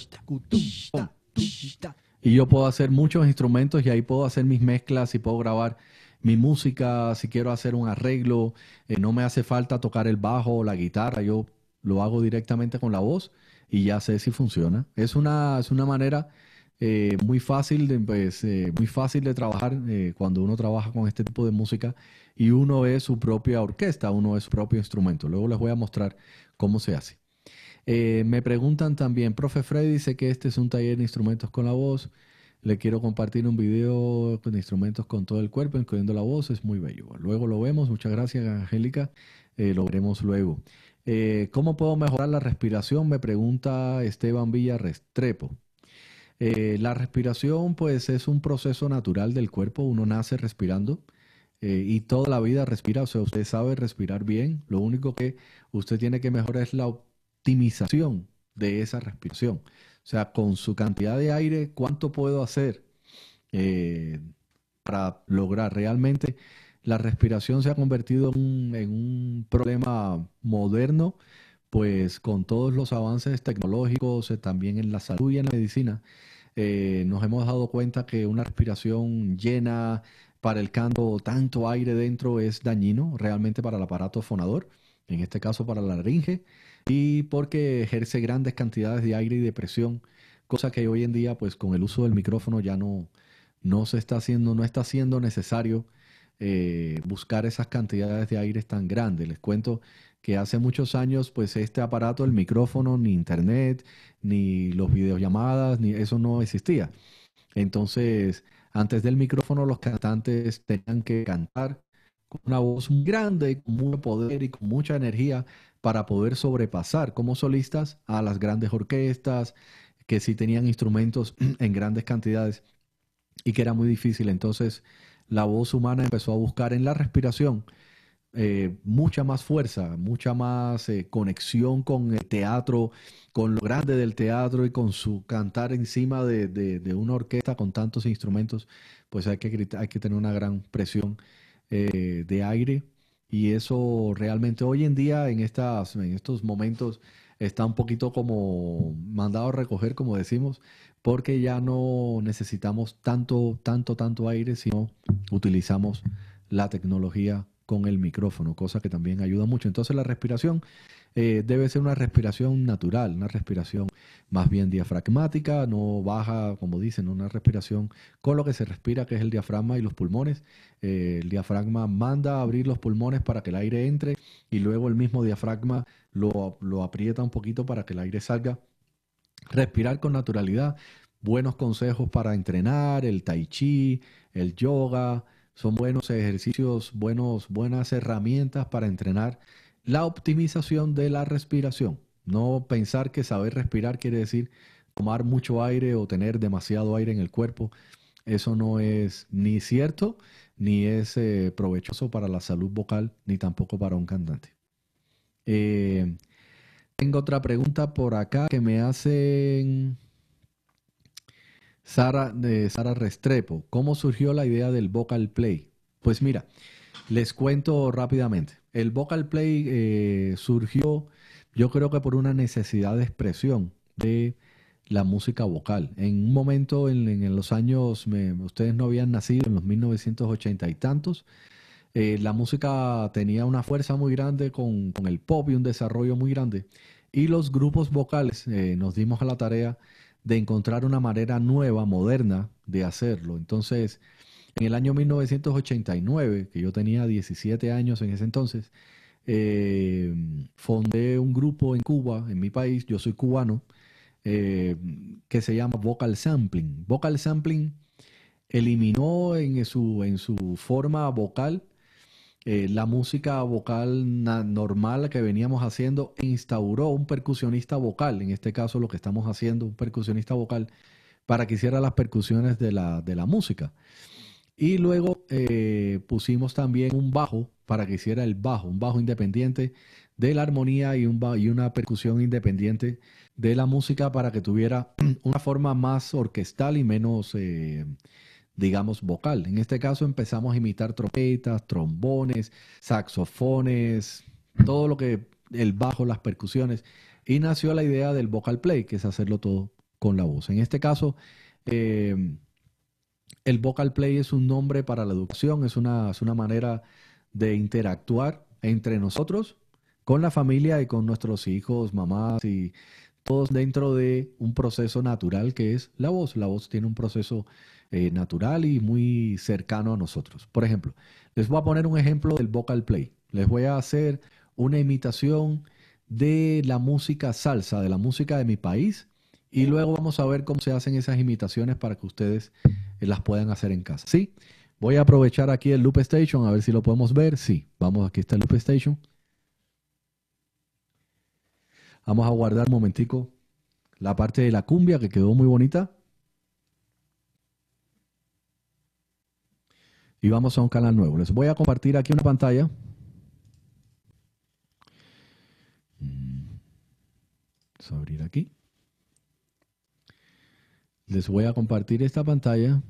Y yo puedo hacer muchos instrumentos y ahí puedo hacer mis mezclas y puedo grabar mi música, si quiero hacer un arreglo, eh, no me hace falta tocar el bajo o la guitarra, yo lo hago directamente con la voz y ya sé si funciona. Es una, es una manera eh, muy fácil de, pues, eh, muy fácil de trabajar eh, cuando uno trabaja con este tipo de música y uno es su propia orquesta, uno es su propio instrumento. Luego les voy a mostrar cómo se hace. me preguntan también, profe Freddy, dice que este es un taller de instrumentos con la voz. Le quiero compartir un video con instrumentos con todo el cuerpo, incluyendo la voz. Es muy bello. Luego lo vemos. Muchas gracias, Angélica. lo veremos luego. ¿Cómo puedo mejorar la respiración? Me pregunta Esteban Villa Restrepo. Eh, la respiración pues es un proceso natural del cuerpo, uno nace respirando eh, y toda la vida respira, o sea, usted sabe respirar bien, lo único que usted tiene que mejorar es la optimización de esa respiración. O sea, con su cantidad de aire, ¿cuánto puedo hacer eh, para lograr realmente? La respiración se ha convertido en un problema moderno pues con todos los avances tecnológicos, también en la salud y en la medicina, eh, nos hemos dado cuenta que una respiración llena para el canto, tanto aire dentro es dañino realmente para el aparato fonador, en este caso para la laringe, y porque ejerce grandes cantidades de aire y de presión, cosa que hoy en día pues con el uso del micrófono ya no, no se está haciendo, no está siendo necesario eh, buscar esas cantidades de aire tan grandes. Les cuento que hace muchos años, pues este aparato, el micrófono, ni internet, ni los videollamadas, ni eso no existía. Entonces, antes del micrófono, los cantantes tenían que cantar con una voz muy grande, con mucho poder y con mucha energía para poder sobrepasar como solistas a las grandes orquestas que sí tenían instrumentos [clears throat] en grandes cantidades y que era muy difícil. Entonces, la voz humana empezó a buscar en la respiración eh, mucha más fuerza, mucha más eh, conexión con el teatro, con lo grande del teatro y con su cantar encima de, una orquesta con tantos instrumentos, pues hay que, tener una gran presión eh, de aire y eso realmente hoy en día en, en estos momentos está un poquito como mandado a recoger, como decimos, porque ya no necesitamos tanto, tanto, tanto aire, sino utilizamos la tecnología con el micrófono, cosa que también ayuda mucho. Entonces la respiración eh, debe ser una respiración natural, una respiración más bien diafragmática, no baja, como dicen, una respiración con lo que se respira, que es el diafragma y los pulmones. Eh, el diafragma manda a abrir los pulmones para que el aire entre y luego el mismo diafragma lo aprieta un poquito para que el aire salga. Respirar con naturalidad, buenos consejos para entrenar, el tai chi, el yoga, son buenos ejercicios, buenas herramientas para entrenar la optimización de la respiración. No pensar que saber respirar quiere decir tomar mucho aire o tener demasiado aire en el cuerpo. Eso no es ni cierto, ni es eh, provechoso para la salud vocal, ni tampoco para un cantante. Eh, tengo otra pregunta por acá que me hacen Sara, de Sara Restrepo, ¿cómo surgió la idea del vocal play? Pues mira, les cuento rápidamente. El vocal play eh, surgió, yo creo que por una necesidad de expresión de la música vocal. En un momento en, los años, ustedes no habían nacido, en los 1980 y tantos, eh, la música tenía una fuerza muy grande con, el pop y un desarrollo muy grande. Y los grupos vocales eh, nos dimos a la tarea de encontrar una manera nueva, moderna de hacerlo. Entonces, en el año 1989, que yo tenía 17 años en ese entonces, eh, fundé un grupo en Cuba, en mi país, yo soy cubano, eh, que se llama Vocal Sampling. Vocal Sampling eliminó en su, en su forma vocal eh, la música vocal normal que veníamos haciendo instauró un percusionista vocal, en este caso lo que estamos haciendo, un percusionista vocal, para que hiciera las percusiones de la, de la música. Y luego eh, pusimos también un bajo para que hiciera el bajo, un bajo independiente de la armonía y, y una percusión independiente de la música para que tuviera [clears throat] una forma más orquestal y menos... Eh, digamos, vocal. En este caso empezamos a imitar trompetas, trombones, saxofones, todo lo que, el bajo, las percusiones. Y nació la idea del vocal play, que es hacerlo todo con la voz. En este caso, eh, el vocal play es un nombre para la educación, es una, es una manera de interactuar entre nosotros, con la familia y con nuestros hijos, mamás y todos dentro de un proceso natural que es la voz. La voz tiene un proceso eh, natural y muy cercano a nosotros. Por ejemplo, les voy a poner un ejemplo del vocal play. Les voy a hacer una imitación de la música salsa, de la música de mi país, y luego vamos a ver cómo se hacen esas imitaciones para que ustedes eh, las puedan hacer en casa. ¿Sí? Voy a aprovechar aquí el Loop Station, a ver si lo podemos ver. Sí, vamos, aquí está el Loop Station. Vamos a guardar un momentico la parte de la cumbia que quedó muy bonita. y vamos a un canal nuevo. Les voy a compartir aquí una pantalla. Mm. Vamos a abrir aquí. Les voy a compartir esta pantalla.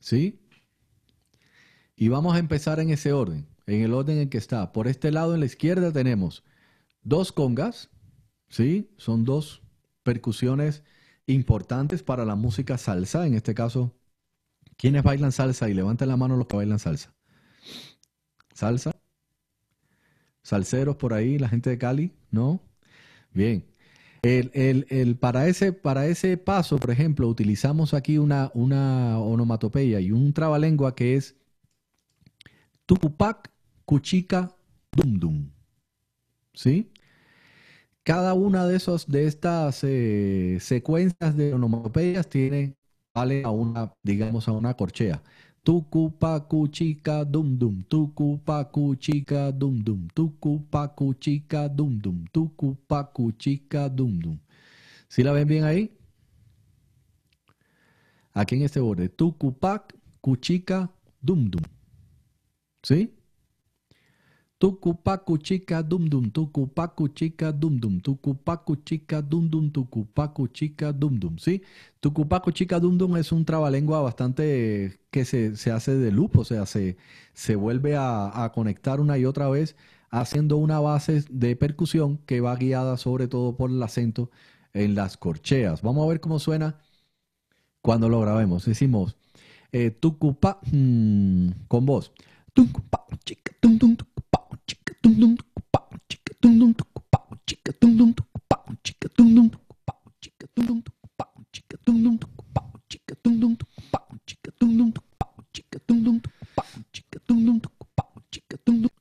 ¿Sí? Y vamos a empezar en ese orden, en el orden en que está. Por este lado, en la izquierda, tenemos dos congas, ¿sí? Son dos percusiones importantes para la música salsa. En este caso, ¿quiénes bailan salsa? Y levanten la mano los que bailan salsa. Salsa. Salseros por ahí, la gente de Cali, ¿no? Bien. para, ese, para ese paso, por ejemplo, utilizamos aquí una, onomatopeya y un trabalengua que es Tupac Cuchica, Dum Dum. ¿Sí? Cada una de, esos, de estas eh, secuencias de onomatopeyas tiene, vale a una, digamos, a una corchea. tuku pacu, chica, dum, dum. tuku pacu, chica, dum, dum. tuku pacu, chica, dum, dum. tuku chica, dum, dum. ¿Sí la ven bien ahí? Aquí en este borde. tu-cu-pa-cu-chi-ca-dum-dum. pac, cuchica, dum, dum. ¿Sí? Tucupacu chica dum dum, tucupacu chica dum dum, tucupacu chica dum dum, tucupacu chica dum dum, ¿sí? Tucupacu chica dum dum es un trabalengua bastante que se, hace de loop, o sea, se, vuelve a, conectar una y otra vez haciendo una base de percusión que va guiada sobre todo por el acento en las corcheas. Vamos a ver cómo suena cuando lo grabemos. Decimos, eh, tucupa, mm, con voz. chica, dum dum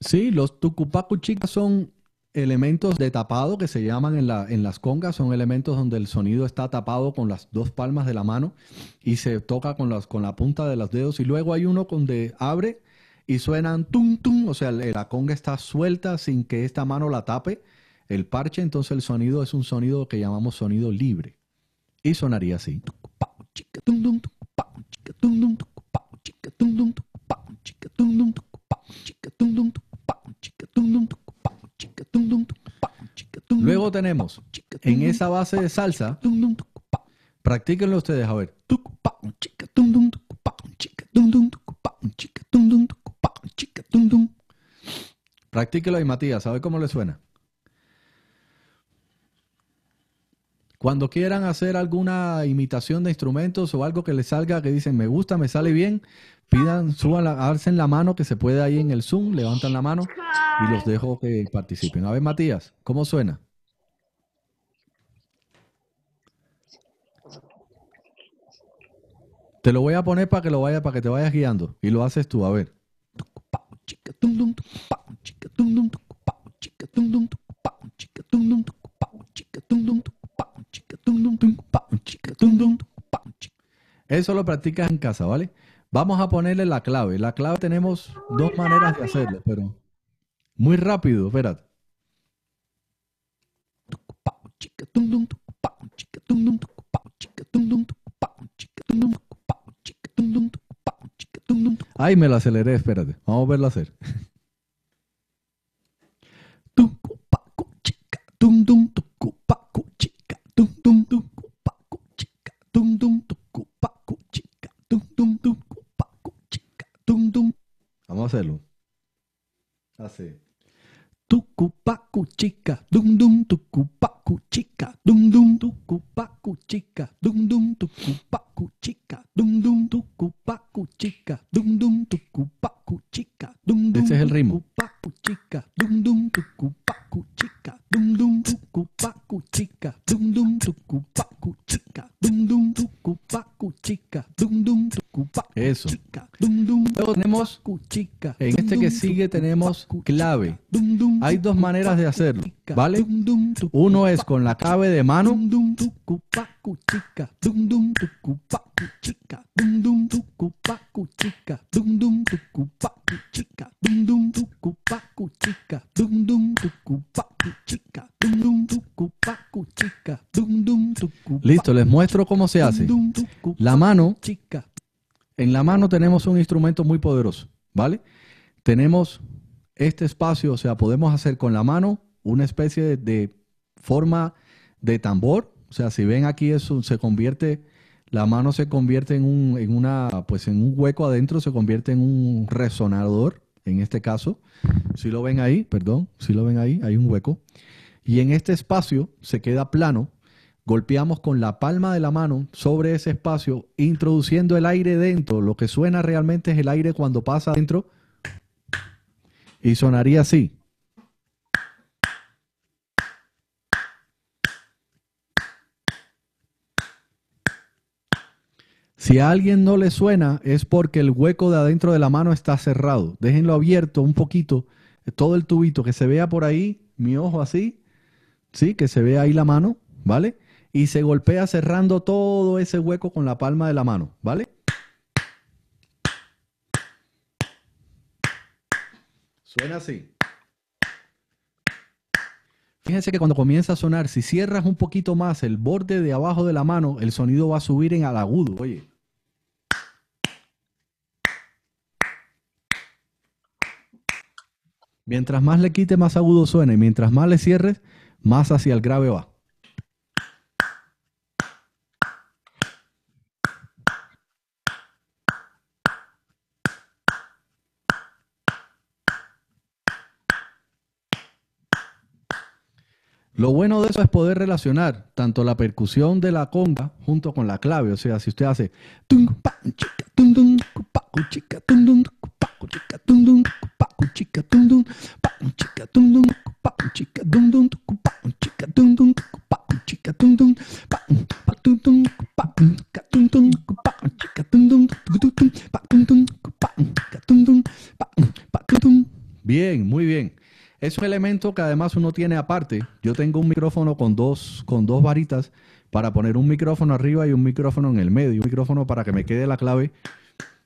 Sí, los tucupacu chicas son elementos de tapado que se llaman en, la, en, las congas, son elementos donde el sonido está tapado con las dos palmas de la mano y se toca con, las, con la punta de los dedos y luego hay uno donde abre y suenan tum tum, o sea, la conga está suelta sin que esta mano la tape el parche, entonces el sonido es un sonido que llamamos sonido libre. Y sonaría así. Luego tenemos en esa base de salsa, practíquenlo ustedes, a ver. Practíquelo ahí, Matías. a ver cómo le suena? Cuando quieran hacer alguna imitación de instrumentos o algo que les salga, que dicen me gusta, me sale bien, pidan, suban, alcen la mano que se puede ahí en el Zoom, levantan la mano y los dejo que participen. A ver, Matías, ¿cómo suena? Te lo voy a poner para que lo vaya, para que te vayas guiando y lo haces tú, a ver chica, tum, tum tuc, pau, chica, tum, tum tuc, pau, chica, tum, tum tuc, pau, chica, tum, tum tuc, pau, chica, tum, tum tuc, pau, chica, tum, tum tuc, pau, chica, tum, tum tuc, pau, chica. Eso lo practicas en casa, ¿vale? Vamos a ponerle la clave. La clave tenemos muy dos maneras de hacerlo, pero muy rápido, espérate. chica, tum, tum tum pau, chica, tum, tum tum pau, chica, tum, tum tuc, pau, chica, tum, tum tuc, Ay, me la aceleré, espérate. Vamos a verla hacer. Vamos a hacerlo. Así tucupacu chica, dum dum chica, dum dum dung chica, dum dum chica, dum dum chica, chica, dum dum. Este es el ritmo. chica, dum dum chica, dum dum pacu chica, dum chica, dum chica, eso. Luego tenemos, en este que sigue tenemos clave. Hay dos maneras de hacerlo, ¿vale? Uno es con la clave de mano. Listo, les muestro cómo se hace. La mano en la mano tenemos un instrumento muy poderoso, ¿vale? Tenemos este espacio, o sea, podemos hacer con la mano una especie de, forma de tambor, o sea, si ven aquí eso se convierte, la mano se convierte en, en una, pues en un hueco adentro, se convierte en un resonador, en este caso, si lo ven ahí, perdón, si lo ven ahí, hay un hueco, y en este espacio se queda plano, golpeamos con la palma de la mano sobre ese espacio, introduciendo el aire dentro. Lo que suena realmente es el aire cuando pasa dentro. Y sonaría así. Si a alguien no le suena es porque el hueco de adentro de la mano está cerrado. Déjenlo abierto un poquito, todo el tubito, que se vea por ahí mi ojo así, ¿sí? Que se vea ahí la mano, ¿vale? y se golpea cerrando todo ese hueco con la palma de la mano, ¿vale? Suena así. Fíjense que cuando comienza a sonar, si cierras un poquito más el borde de abajo de la mano, el sonido va a subir en al agudo, oye. Mientras más le quite, más agudo suena. Y mientras más le cierres, más hacia el grave va. Lo bueno de eso es poder relacionar tanto la percusión de la conga junto con la clave. O sea, si usted hace... es un elemento que además uno tiene aparte. Yo tengo un micrófono con dos, con dos varitas para poner un micrófono arriba y un micrófono en el medio, un micrófono para que me quede la clave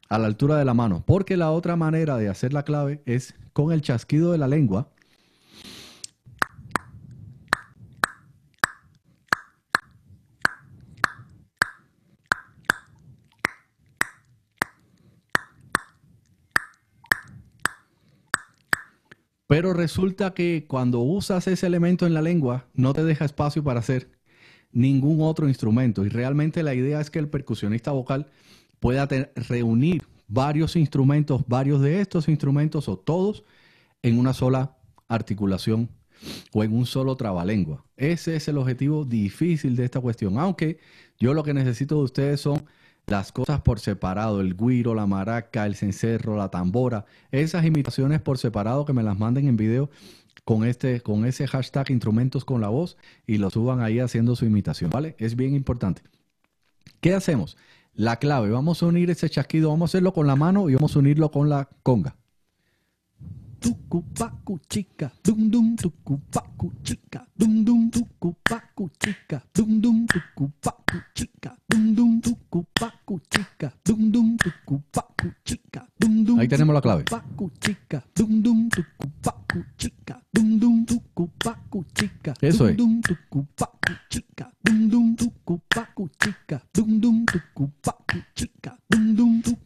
a la altura de la mano. Porque la otra manera de hacer la clave es con el chasquido de la lengua Pero resulta que cuando usas ese elemento en la lengua, no te deja espacio para hacer ningún otro instrumento. Y realmente la idea es que el percusionista vocal pueda reunir varios instrumentos, varios de estos instrumentos o todos en una sola articulación o en un solo trabalengua. Ese es el objetivo difícil de esta cuestión. Aunque yo lo que necesito de ustedes son las cosas por separado, el guiro, la maraca, el cencerro, la tambora, esas imitaciones por separado que me las manden en video con este con ese hashtag instrumentos con la voz y lo suban ahí haciendo su imitación, ¿vale? Es bien importante. ¿Qué hacemos? La clave, vamos a unir ese chasquido, vamos a hacerlo con la mano y vamos a unirlo con la conga. chica, dum dum chica, dum dum chica, dum dum Ahí tenemos la clave. Eso es.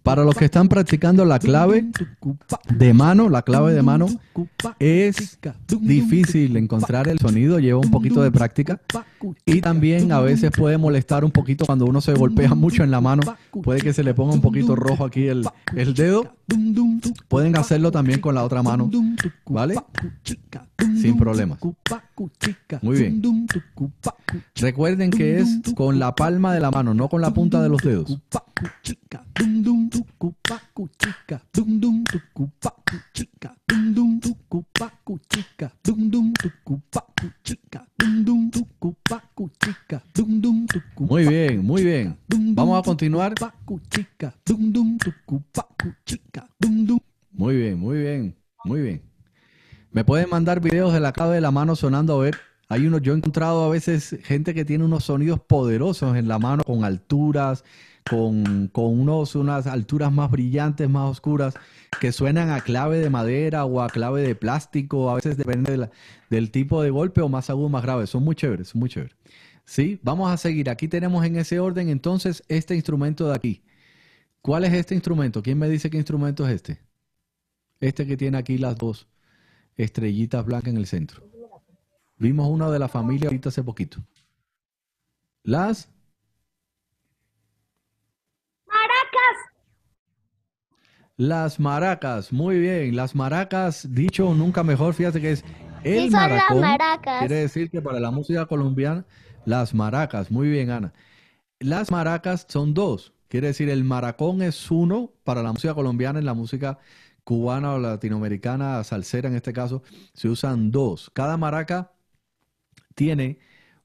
Para los que están practicando la clave de mano, la clave de mano es difícil encontrar el sonido, lleva un poquito de práctica y también a veces puede molestar un poquito cuando uno se golpea mucho en la mano. Puede que se le ponga un poquito rojo aquí el, el dedo. Pueden hacerlo también con la otra mano, ¿vale? Sin problema. Muy bien. Recuerden que es con la palma de la mano, no con la punta de los dedos. Muy bien, muy bien. Vamos a continuar. Muy bien, muy bien, muy bien. Me pueden mandar videos de la clave de la mano sonando a ver. Hay uno yo he encontrado a veces gente que tiene unos sonidos poderosos en la mano con alturas, con, con unos, unas alturas más brillantes, más oscuras, que suenan a clave de madera o a clave de plástico. A veces depende del tipo de golpe o más agudo, más grave. Son muy chéveres, son muy chéveres. Sí, vamos a seguir. Aquí tenemos en ese orden entonces este instrumento de aquí. ¿Cuál es este instrumento? ¿Quién me dice qué instrumento es este? Este que tiene aquí las dos estrellitas blancas en el centro. Vimos una de la familia ahorita hace poquito. Las maracas. Las maracas, muy bien. Las maracas, dicho nunca mejor, fíjate que es el maracas. Quiere decir que para la música colombiana, las maracas, muy bien, Ana. Las maracas son dos. Quiere decir, el maracón es uno para la música colombiana, en la música cubana o latinoamericana, salsera en este caso, se usan dos. Cada maraca tiene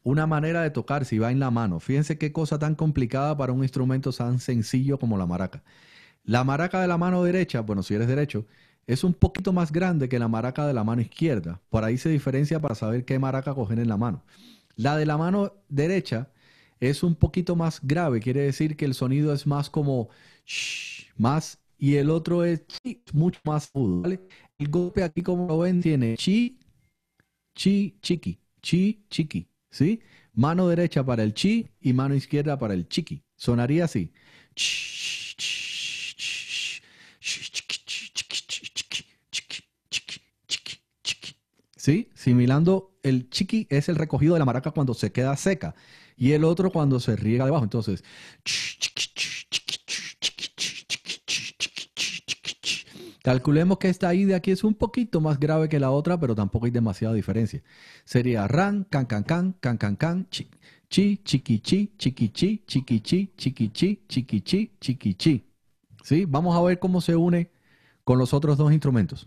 una manera de tocar si va en la mano. Fíjense qué cosa tan complicada para un instrumento tan sencillo como la maraca. La maraca de la mano derecha, bueno, si eres derecho, es un poquito más grande que la maraca de la mano izquierda. Por ahí se diferencia para saber qué maraca coger en la mano. La de la mano derecha es un poquito más grave, quiere decir que el sonido es más como shh, más y el otro es chi, mucho más agudo, El golpe aquí como lo ven tiene chi, chi, chiqui, chi, chiqui, ¿sí? Mano derecha para el chi y mano izquierda para el chiqui. Sonaría así. ¿Sí? Similando el chiqui es el recogido de la maraca cuando se queda seca y el otro cuando se riega debajo. Entonces, calculemos que esta I de aquí es un poquito más grave que la otra, pero tampoco hay demasiada diferencia. Sería ran, can, can, can, can, can, can, chi, chi, chi, chi, chi, chi, chi, chi, chi, chi, ¿Sí? Vamos a ver cómo se une con los otros dos instrumentos.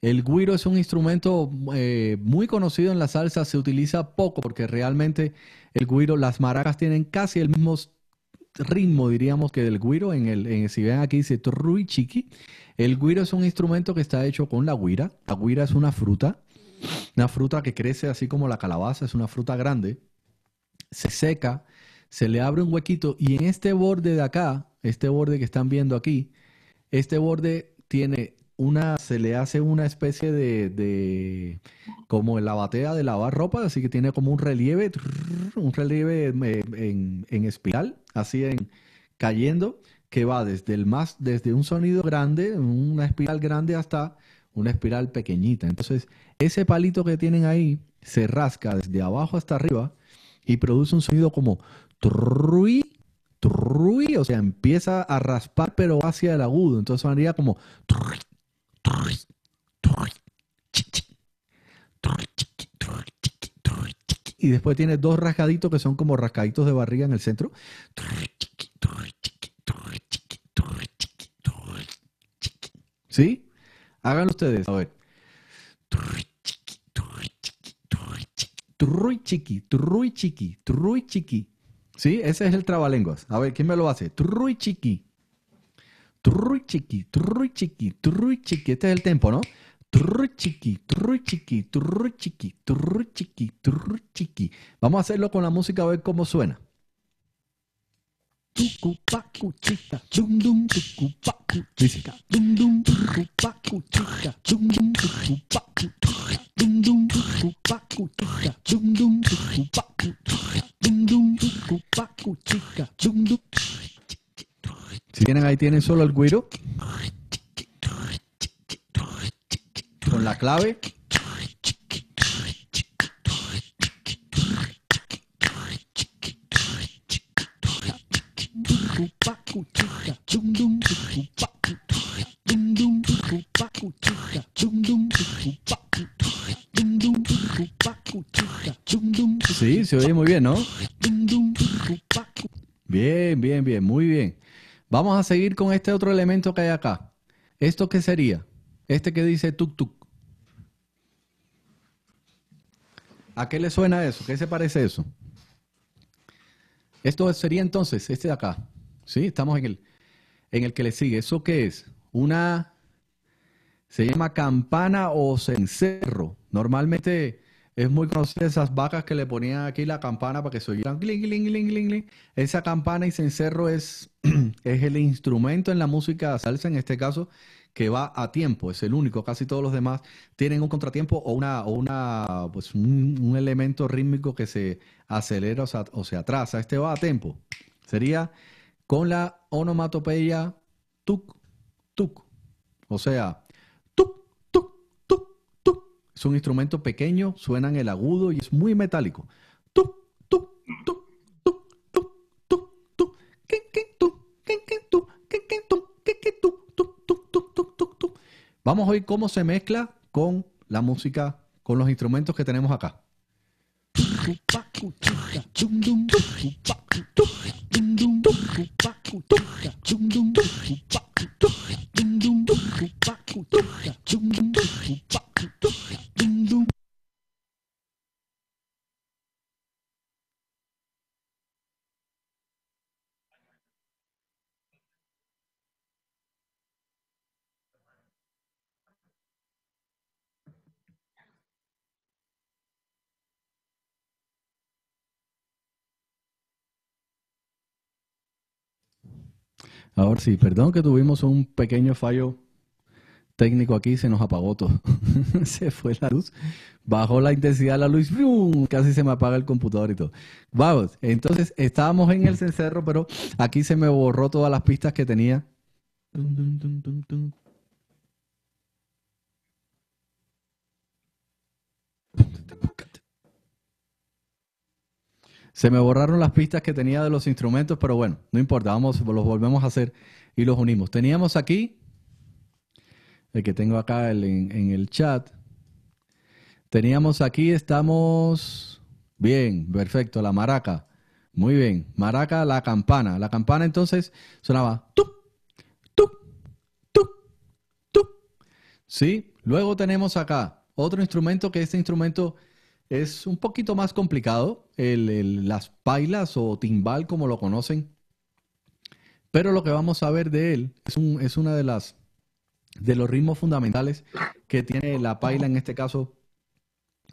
El guiro es un instrumento eh, muy conocido en la salsa, se utiliza poco porque realmente el guiro, las maracas tienen casi el mismo ritmo, diríamos, que del guiro. En el, si ven aquí dice trui chiqui. El guiro es un instrumento que está hecho con la guira. La guira es una fruta, una fruta que crece así como la calabaza, es una fruta grande. Se seca, se le abre un huequito y en este borde de acá, este borde que están viendo aquí, este borde tiene una, se le hace una especie de, de como la batea de lavar ropa, así que tiene como un relieve, un relieve eh, en, espiral, así en cayendo, que va desde el más, desde un sonido grande, una espiral grande hasta una espiral pequeñita. Entonces, ese palito que tienen ahí se rasca desde abajo hasta arriba y produce un sonido como trui, trui, o sea, empieza a raspar pero hacia el agudo, entonces sonaría como y después tiene dos rascaditos que son como rascaditos de barriga en el centro. ¿Sí? Háganlo ustedes. A ver. chiqui, chiqui, chiqui. ¿Sí? Ese es el trabalenguas. A ver, ¿quién me lo hace? Truy chiqui. Truchiqui, chiqui, truchiqui, chiqui, Este es el tempo, ¿no? Trui chiqui, trui chiqui, truchiqui, chiqui, chiqui, chiqui. Vamos a hacerlo con la música a ver cómo suena. Si tienen ahí, tienen solo el guiro. Con la clave. Sí, se oye muy bien, ¿no? Bien, bien, bien, muy bien. Vamos a seguir con este otro elemento que hay acá. ¿Esto qué sería? Este que dice tuk tuk. ¿A qué le suena eso? ¿Qué se parece eso? Esto sería entonces este de acá. ¿Sí? Estamos en el, en el que le sigue. ¿Eso qué es? Una. Se llama campana o cencerro. Normalmente es muy conocida esas vacas que le ponían aquí la campana para que se oyeran. Esa campana y cencerro es, [clears throat] es el instrumento en la música salsa, en este caso, que va a tiempo, es el único, casi todos los demás tienen un contratiempo o una, o una pues, un, elemento rítmico que se acelera o se, o se, atrasa. Este va a tiempo. Sería con la onomatopeya tuk tuk. O sea, es un instrumento pequeño, suena en el agudo y es muy metálico. Vamos a oír cómo se mezcla con la música, con los instrumentos que tenemos acá. Ahora sí, perdón que tuvimos un pequeño fallo técnico aquí, se nos apagó todo. [laughs] se fue la luz, bajó la intensidad de la luz, casi se me apaga el computador y todo. Vamos, entonces estábamos en el cencerro, pero aquí se me borró todas las pistas que tenía. Se me borraron las pistas que tenía de los instrumentos, pero bueno, no importa, vamos, los volvemos a hacer y los unimos. Teníamos aquí, el que tengo acá en, el chat, teníamos aquí, estamos bien, perfecto, la maraca. Muy bien, maraca, la campana. La campana entonces sonaba tú, tú, tú, tú, ¿Sí? Luego tenemos acá otro instrumento que este instrumento es un poquito más complicado, el, las pailas o timbal como lo conocen, pero lo que vamos a ver de él es, un, es una de las de los ritmos fundamentales que tiene la paila en este caso,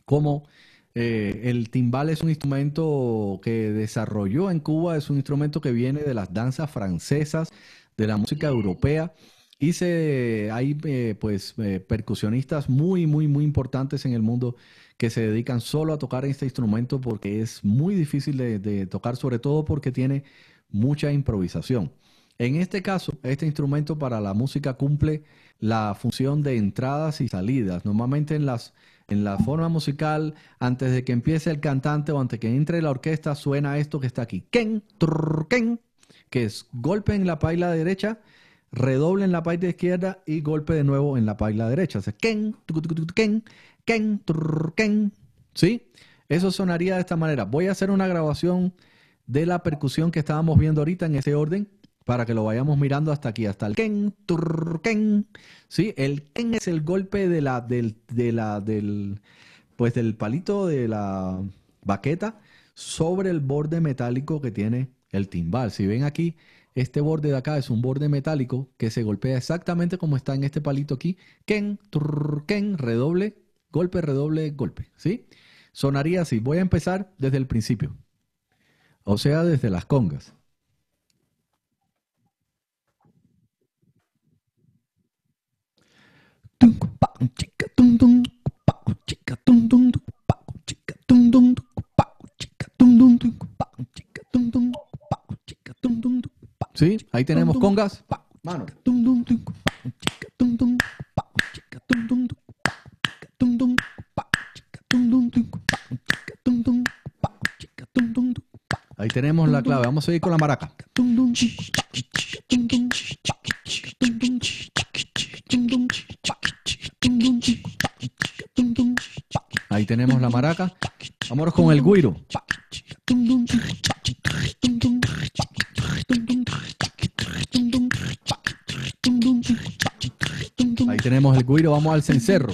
como eh, el timbal es un instrumento que desarrolló en Cuba, es un instrumento que viene de las danzas francesas, de la música europea. Y se, hay eh, pues eh, percusionistas muy, muy, muy importantes en el mundo que se dedican solo a tocar este instrumento porque es muy difícil de, tocar, sobre todo porque tiene mucha improvisación. En este caso, este instrumento para la música cumple la función de entradas y salidas. Normalmente en, las, en la forma musical, antes de que empiece el cantante o antes que entre la orquesta, suena esto que está aquí. Ken, ken, que es golpe en la paila derecha, redoble en la paila izquierda y golpe de nuevo en la paila derecha. O sea, ken, ken ken, ken. ¿Sí? Eso sonaría de esta manera. Voy a hacer una grabación de la percusión que estábamos viendo ahorita en ese orden para que lo vayamos mirando hasta aquí, hasta el ken, tur ken. ¿Sí? El ken es el golpe de la, del, de la, del, pues del palito de la baqueta sobre el borde metálico que tiene el timbal. Si ven aquí, este borde de acá es un borde metálico que se golpea exactamente como está en este palito aquí. Ken, tur ken, redoble, Golpe, redoble, golpe. ¿Sí? Sonaría así. Voy a empezar desde el principio. O sea, desde las congas. Sí, ahí tenemos congas. Mano. Ahí tenemos la clave. Vamos a ir con la maraca. Ahí tenemos la maraca. Vámonos con el guiro. Ahí tenemos el guiro. Vamos al cencerro.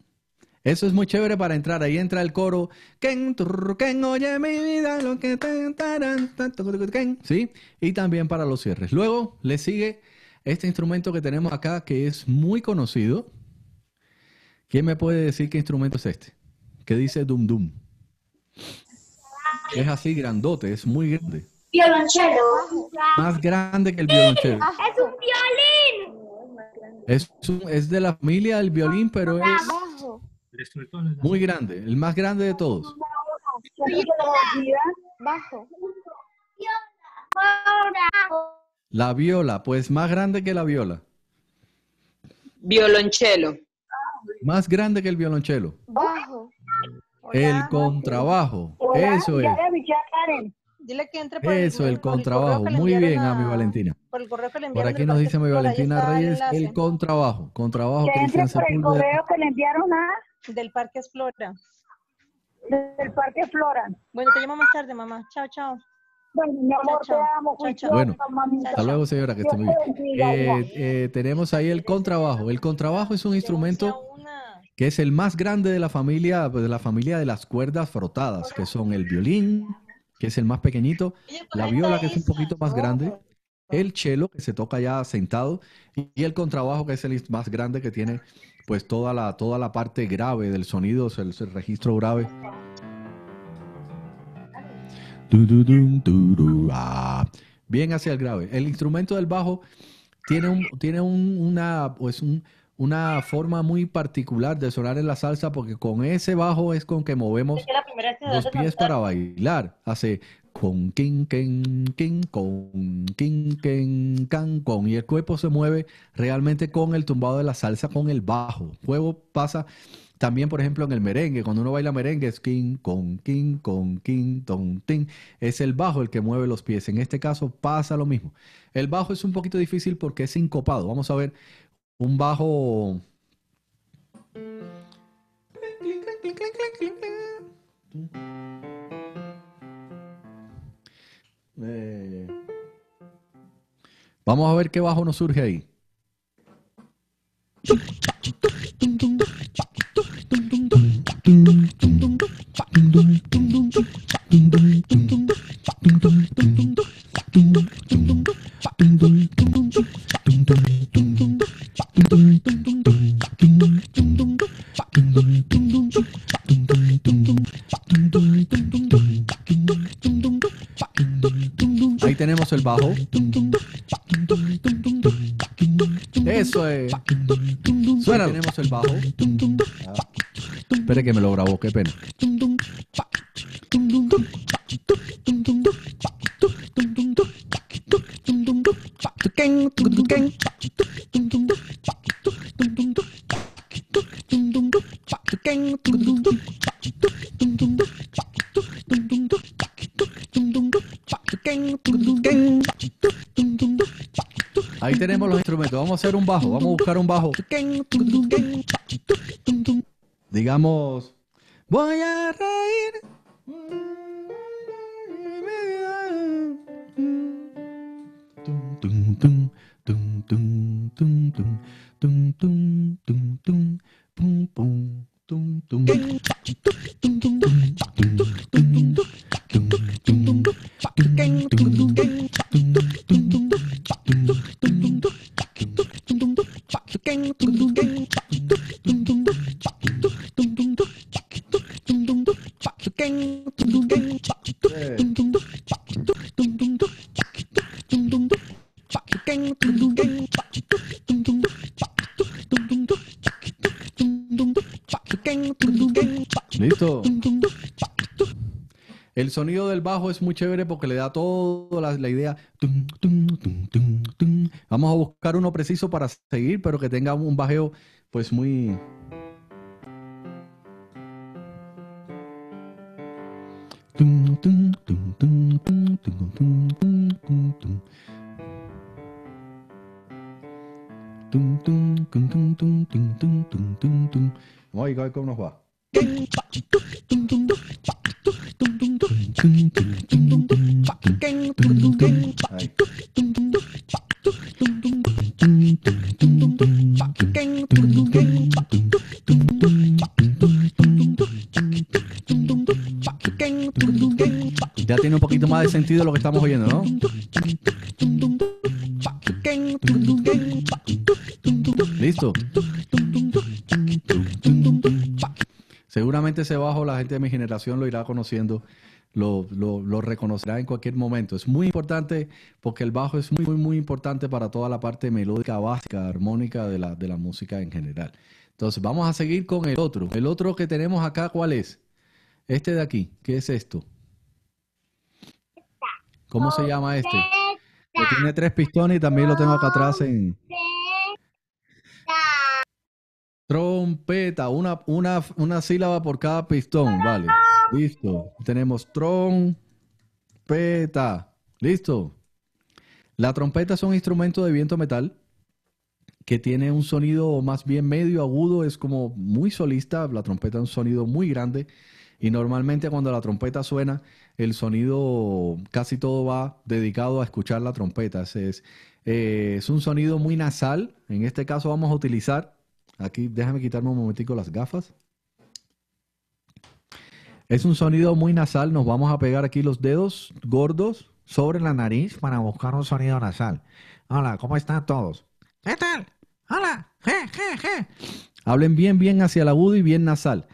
Eso es muy chévere para entrar. Ahí entra el coro. ¿Quién? oye mi vida, lo que te, ¿Sí? Y también para los cierres. Luego le sigue este instrumento que tenemos acá que es muy conocido. ¿Quién me puede decir qué instrumento es este? Que dice dum dum. Es así grandote, es muy grande. Violonchelo. Más grande que el violonchelo. Es un violín. Es, es de la familia del violín, pero es muy grande, el más grande de todos. La viola, pues más grande que la viola. Violonchelo. Más grande que el violonchelo. El contrabajo. Eso es. Eso, el, contrabajo. Muy bien, a, mi Valentina. Por aquí nos dice mi Valentina Reyes, el, contrabajo. Contrabajo que el que le enviaron a. Del Parque Explora. Del Parque Flora. Bueno, te llamo más tarde, mamá. Chao, chao. mi te amo. Chao, bueno, hasta luego, señora, que esté muy bien. Eh, eh, tenemos ahí el contrabajo. El contrabajo es un instrumento que es el más grande de la familia, pues, de la familia de las cuerdas frotadas, que son el violín, que es el más pequeñito, pues, la viola, que es un poquito más grande, el chelo que se toca ya sentado, y el contrabajo, que es el más grande que tiene pues toda la, toda la parte grave del sonido, el, el registro grave. Ah. Bien hacia el grave. El instrumento del bajo tiene, tiene una, pues una forma muy particular de sonar en la salsa porque con ese bajo es con que movemos los pies para bailar. Hace con king, king, con king, can, con. Y el cuerpo se mueve realmente con el tumbado de la salsa, con el bajo. Juego pasa también, por ejemplo, en el merengue. Cuando uno baila merengue es king, con, king, con, king, ton, tin. Es el bajo el que mueve los pies. En este caso pasa lo mismo. El bajo es un poquito difícil porque es sincopado. Vamos a ver un bajo. Vamos a ver qué bajo nos surge ahí. Eso es. Suena. Tenemos el bajo. Espere que me lo grabó, qué pena. hacer un bajo, vamos a buscar un bajo. Digamos, voy a muy chévere porque le da toda la, idea. Vamos a buscar uno preciso para seguir, pero que tenga un bajeo pues muy... cómo va. Ya tiene un poquito más de sentido lo que estamos oyendo, ¿no? Listo. Seguramente ese bajo la gente de mi generación lo irá conociendo lo, reconocerá en cualquier momento. Es muy importante porque el bajo es muy, muy, muy importante para toda la parte melódica básica, armónica de la, música en general. Entonces vamos a seguir con el otro. El otro que tenemos acá, ¿cuál es? Este de aquí, ¿qué es esto? ¿Cómo se llama este? tiene tres pistones y también lo tengo acá atrás en... Trompeta, una, una sílaba por cada pistón, vale. Listo. Tenemos trompeta. Listo. La trompeta es un instrumento de viento metal que tiene un sonido más bien medio agudo, es como muy solista, la trompeta es un sonido muy grande y normalmente cuando la trompeta suena, el sonido casi todo va dedicado a escuchar la trompeta. Es, eh, es un sonido muy nasal, en este caso vamos a utilizar, aquí déjame quitarme un momentico las gafas. Es un sonido muy nasal. Nos vamos a pegar aquí los dedos gordos sobre la nariz para buscar un sonido nasal. Hola, ¿cómo están todos? ¿Qué tal? Hola, je, je, je. Hablen bien, bien hacia el agudo y bien nasal.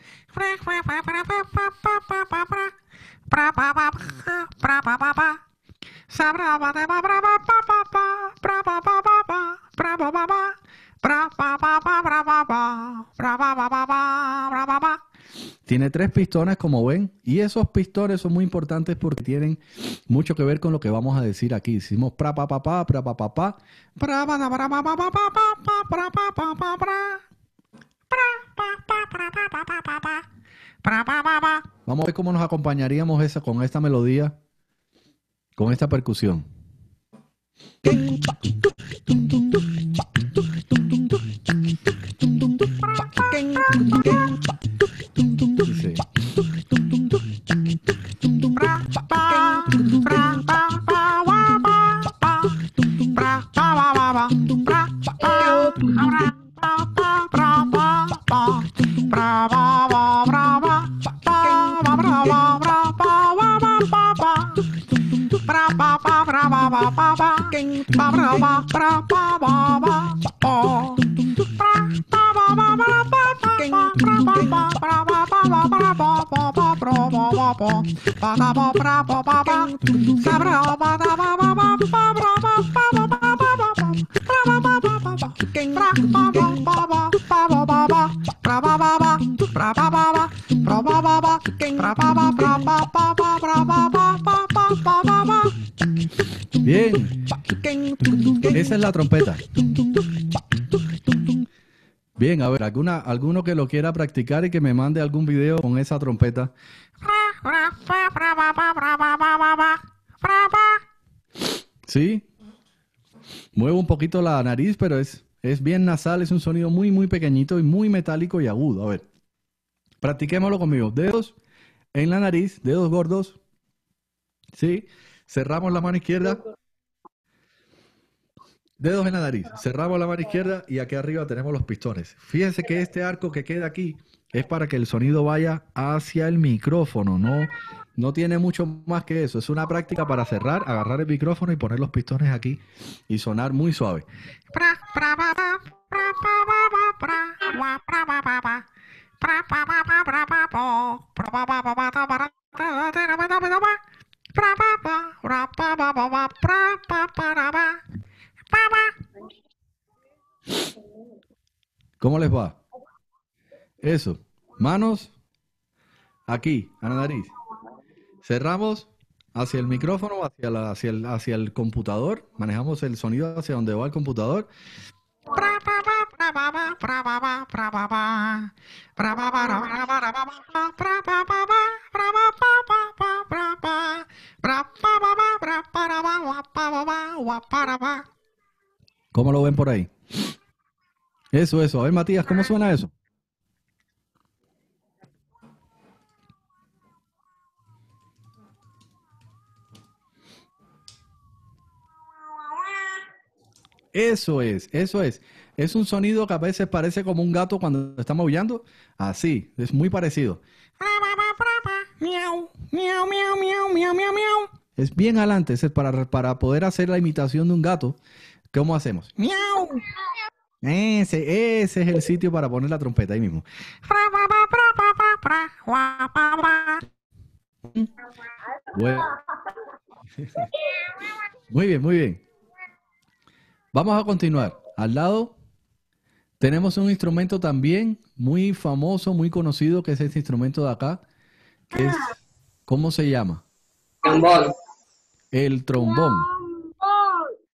Tiene tres pistones, como ven, y esos pistones son muy importantes porque tienen mucho que ver con lo que vamos a decir aquí. Hicimos pra pa pa pa, pra pa pa pa, pra pa pa pa pa pa pa pra pa pa pa Vamos a ver cómo nos acompañaríamos esa, con esta melodía, con esta percusión. ba ba Bien. Esa es la trompeta. Bien, a ver, alguna, alguno que lo quiera practicar y que me mande algún video con esa trompeta Sí. Muevo un poquito la nariz, pero es, es bien nasal, es un sonido muy, muy pequeñito y muy metálico y agudo. A ver, practiquémoslo conmigo. Dedos en la nariz, dedos gordos. Sí. Cerramos la mano izquierda. Dedos en la nariz. Cerramos la mano izquierda y aquí arriba tenemos los pistones. Fíjense que este arco que queda aquí es para que el sonido vaya hacia el micrófono, no, tiene mucho más que eso. Es una práctica para cerrar, agarrar el micrófono y poner los pistones aquí y sonar muy suave. ¿Cómo les va? Eso. Manos aquí, a la nariz. Cerramos hacia el micrófono, hacia, la, hacia, el, el computador. Manejamos el sonido hacia donde va el computador. ¿Cómo lo ven por ahí? Eso, eso. A ver, Matías, ¿cómo suena eso? Eso es, eso es. Es un sonido que a veces parece como un gato cuando está maullando. Así, es muy parecido. Miau, miau, miau, miau, miau, Es bien adelante, es para, para poder hacer la imitación de un gato. ¿Cómo hacemos? Miau. Ese, ese es el sitio para poner la trompeta ahí mismo. Muy bien, muy bien. Vamos a continuar. Al lado tenemos un instrumento también muy famoso, muy conocido, que es este instrumento de acá. Que es, ¿Cómo se llama? Trombón. El trombón.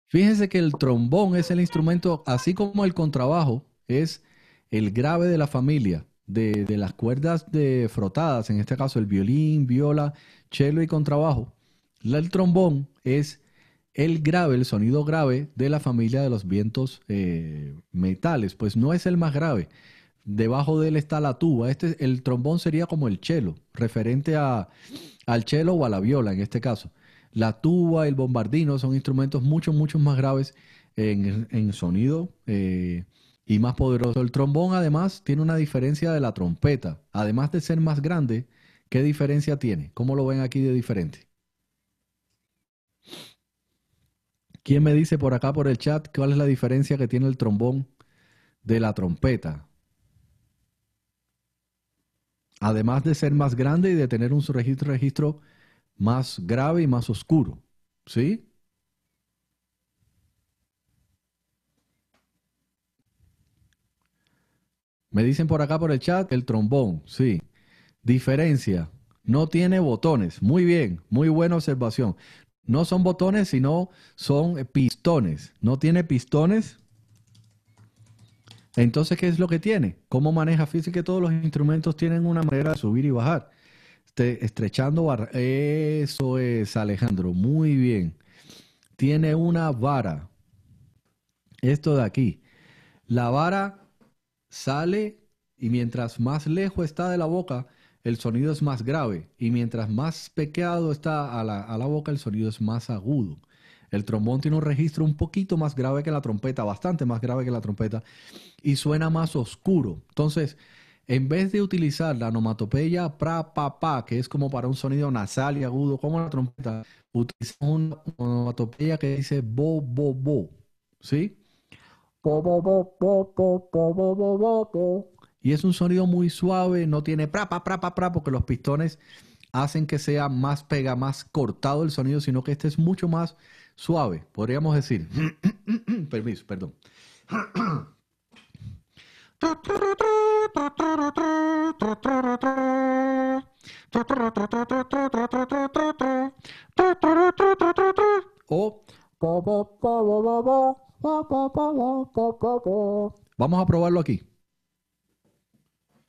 Fíjense que el trombón es el instrumento, así como el contrabajo, es el grave de la familia, de, de las cuerdas de frotadas, en este caso el violín, viola, cello y contrabajo. El trombón es el grave, el sonido grave de la familia de los vientos eh, metales, pues no es el más grave. Debajo de él está la tuba. Este, el trombón sería como el chelo, referente a, al chelo o a la viola en este caso. La tuba, el bombardino son instrumentos mucho, mucho más graves en, sonido eh, y más poderosos. El trombón además tiene una diferencia de la trompeta. Además de ser más grande, ¿qué diferencia tiene? ¿Cómo lo ven aquí de diferente? ¿Quién me dice por acá por el chat cuál es la diferencia que tiene el trombón de la trompeta? Además de ser más grande y de tener un registro, registro más grave y más oscuro. ¿Sí? Me dicen por acá por el chat el trombón, sí. Diferencia, no tiene botones. Muy bien, muy buena observación. No son botones, sino son pistones. No tiene pistones. Entonces, ¿qué es lo que tiene? ¿Cómo maneja? física? que todos los instrumentos tienen una manera de subir y bajar. Este, estrechando barra. Eso es, Alejandro. Muy bien. Tiene una vara. Esto de aquí. La vara sale y mientras más lejos está de la boca, el sonido es más grave y mientras más pequeado está a la, boca, el sonido es más agudo. El trombón tiene un registro un poquito más grave que la trompeta, bastante más grave que la trompeta, y suena más oscuro. Entonces, en vez de utilizar la onomatopeya pra, pa, pa, que es como para un sonido nasal y agudo, como la trompeta, utilizamos una onomatopeya que dice bo, bo, bo, ¿sí? bo, bo, bo, bo, bo, bo, bo, bo. Y es un sonido muy suave, no tiene pra, pra, pra, pra, porque los pistones hacen que sea más pega, más cortado el sonido, sino que este es mucho más suave, podríamos decir. [clears throat] Permiso, perdón. vamos a probarlo aquí.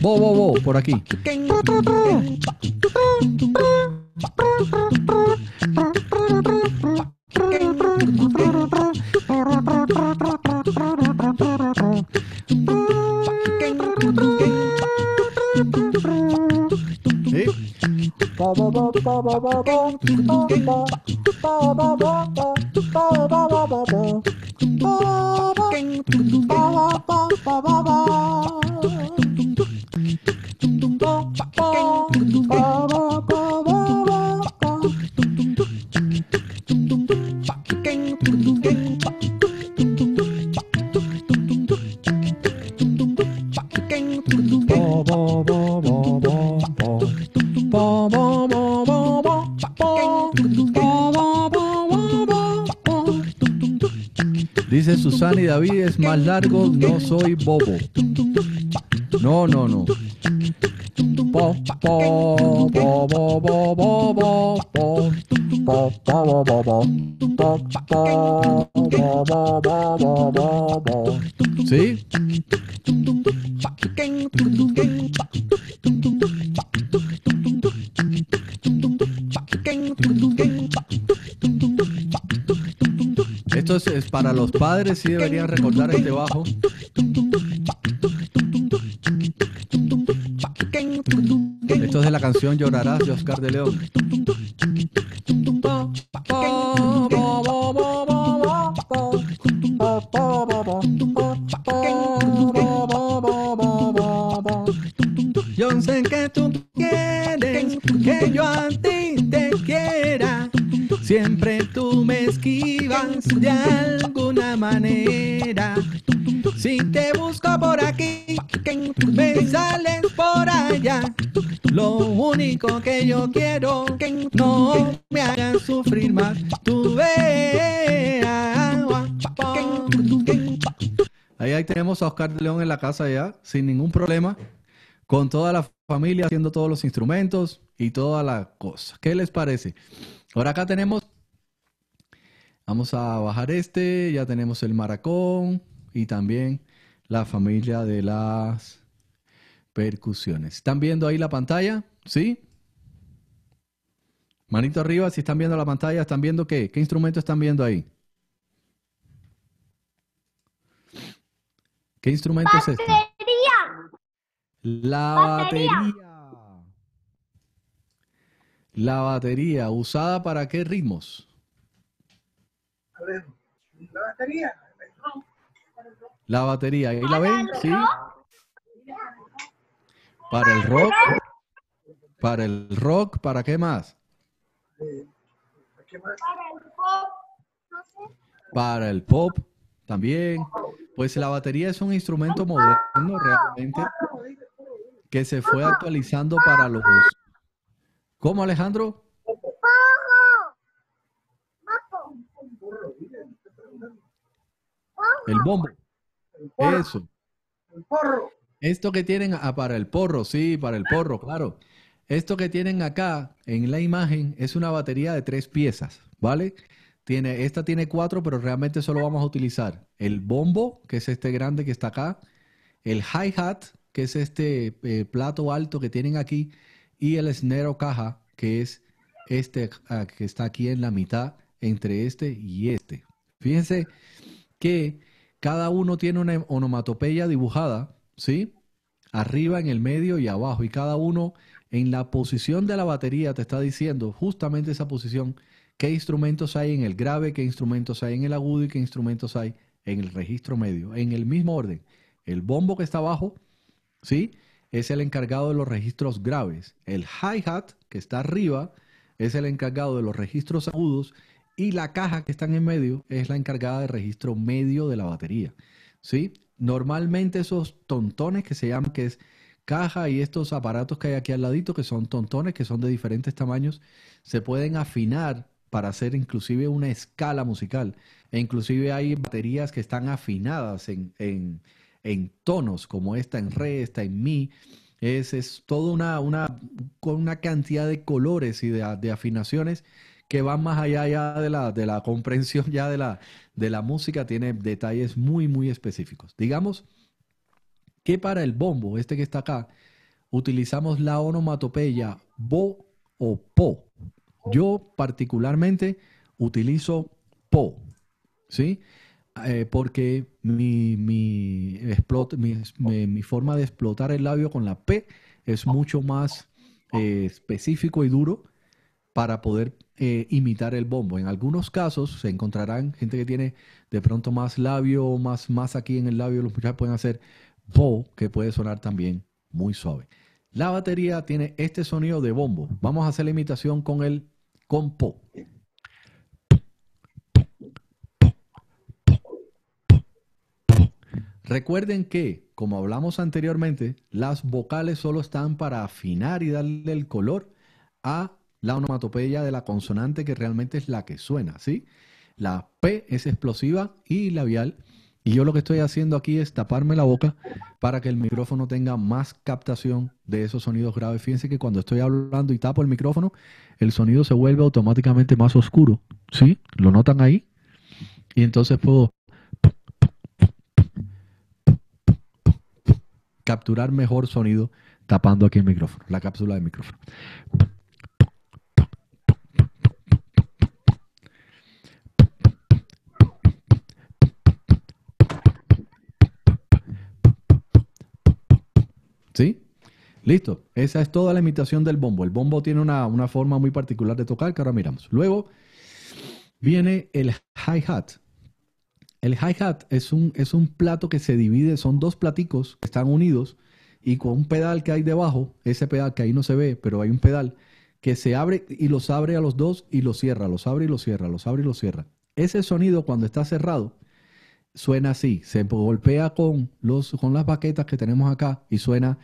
Bo, bo, bo, por aquí. 嘟宝宝，宝嘟。largo, no soy bobo. los padres sí deberían recordar este bajo. Esto es de la canción Llorarás de Oscar de León. Yo sé que tú quieres que yo a ti te quiera. Siempre tú me esquivas a Oscar León en la casa ya, sin ningún problema, con toda la familia haciendo todos los instrumentos y toda la cosa. ¿Qué les parece? Ahora acá tenemos, vamos a bajar este, ya tenemos el maracón y también la familia de las percusiones. ¿Están viendo ahí la pantalla? ¿Sí? Manito arriba, si están viendo la pantalla, ¿están viendo qué? ¿Qué instrumento están viendo ahí? ¿Qué instrumento es este? La batería. La batería, ¿usada para qué ritmos? La batería. La batería, ¿ahí la ven? Sí. Para el rock. Para el rock, ¿para qué más? ¿Para el pop? Para el pop también. Pues la batería es un instrumento moderno realmente que se fue actualizando para los... ¿Cómo Alejandro? El bombo. Eso. Esto que tienen ah, para el porro, sí, para el porro, claro. Esto que tienen acá en la imagen es una batería de tres piezas, ¿vale? esta tiene cuatro, pero realmente solo vamos a utilizar el bombo, que es este grande que está acá, el hi-hat, que es este eh, plato alto que tienen aquí, y el snare o caja, que es este ah, que está aquí en la mitad entre este y este. Fíjense que cada uno tiene una onomatopeya dibujada, ¿sí? Arriba, en el medio y abajo. Y cada uno en la posición de la batería te está diciendo justamente esa posición qué instrumentos hay en el grave, qué instrumentos hay en el agudo y qué instrumentos hay en el registro medio, en el mismo orden. El bombo que está abajo, ¿sí? Es el encargado de los registros graves. El hi-hat que está arriba es el encargado de los registros agudos y la caja que está en medio es la encargada de registro medio de la batería, ¿sí? Normalmente esos tontones que se llaman que es caja y estos aparatos que hay aquí al ladito que son tontones que son de diferentes tamaños se pueden afinar para hacer inclusive una escala musical. E inclusive hay baterías que están afinadas en, tonos, como esta en re, esta en mi. Es, es toda una, una, una cantidad de colores y de, afinaciones que van más allá ya de la, de la [laughs] comprensión ya de la, de la música, tiene detalles muy, muy específicos. Digamos que para el bombo, este que está acá, utilizamos la onomatopeya bo o po. Yo particularmente utilizo Po, ¿sí? Eh, porque mi, forma de explotar el labio con la P es mucho más eh, específico y duro para poder eh, imitar el bombo. En algunos casos se encontrarán gente que tiene de pronto más labio, más, más aquí en el labio, los muchachos pueden hacer Po, que puede sonar también muy suave. La batería tiene este sonido de bombo. Vamos a hacer la imitación con el compo. Recuerden que, como hablamos anteriormente, las vocales solo están para afinar y darle el color a la onomatopeya de la consonante que realmente es la que suena, ¿sí? La P es explosiva y labial y yo lo que estoy haciendo aquí es taparme la boca para que el micrófono tenga más captación de esos sonidos graves. Fíjense que cuando estoy hablando y tapo el micrófono, el sonido se vuelve automáticamente más oscuro. ¿Sí? ¿Lo notan ahí? Y entonces puedo capturar mejor sonido tapando aquí el micrófono, la cápsula del micrófono. ¿Sí? Listo. Esa es toda la imitación del bombo. El bombo tiene una, forma muy particular de tocar que ahora miramos. Luego viene el hi-hat. El hi-hat es un, es un plato que se divide, son dos platicos que están unidos y con un pedal que hay debajo, ese pedal que ahí no se ve, pero hay un pedal que se abre y los abre a los dos y los cierra, los abre y los cierra, los abre y los cierra. Ese sonido cuando está cerrado suena así, se golpea con, los, con las baquetas que tenemos acá y suena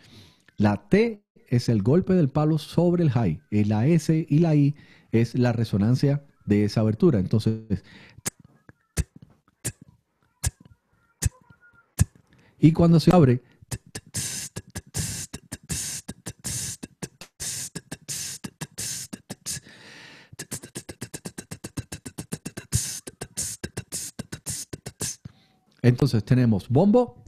la T es el golpe del palo sobre el high, la S y la I es la resonancia de esa abertura. Entonces, y cuando se abre, Entonces tenemos bombo.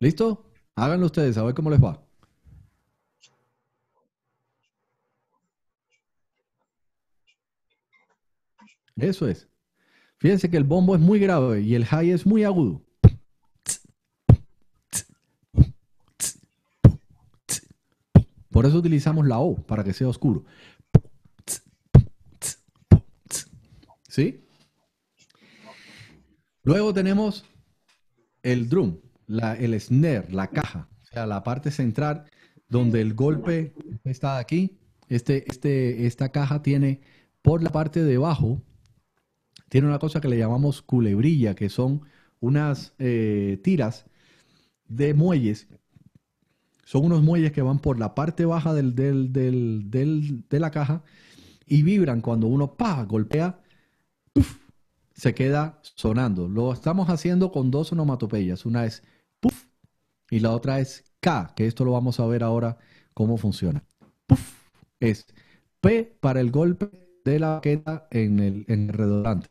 ¿Listo? Háganlo ustedes, a ver cómo les va. Eso es. Fíjense que el bombo es muy grave y el high es muy agudo. Por eso utilizamos la O, para que sea oscuro. ¿Sí? Luego tenemos el drum, el snare, la caja, o sea, la parte central donde el golpe está aquí. Este, este, esta caja tiene por la parte de abajo, tiene una cosa que le llamamos culebrilla, que son unas eh, tiras de muelles son unos muelles que van por la parte baja del, de la caja y vibran cuando uno golpea, se queda sonando. Lo estamos haciendo con dos onomatopeyas. Una es puff y la otra es K, que esto lo vamos a ver ahora cómo funciona. Puff es P para el golpe de la baqueta en el, en el redondante.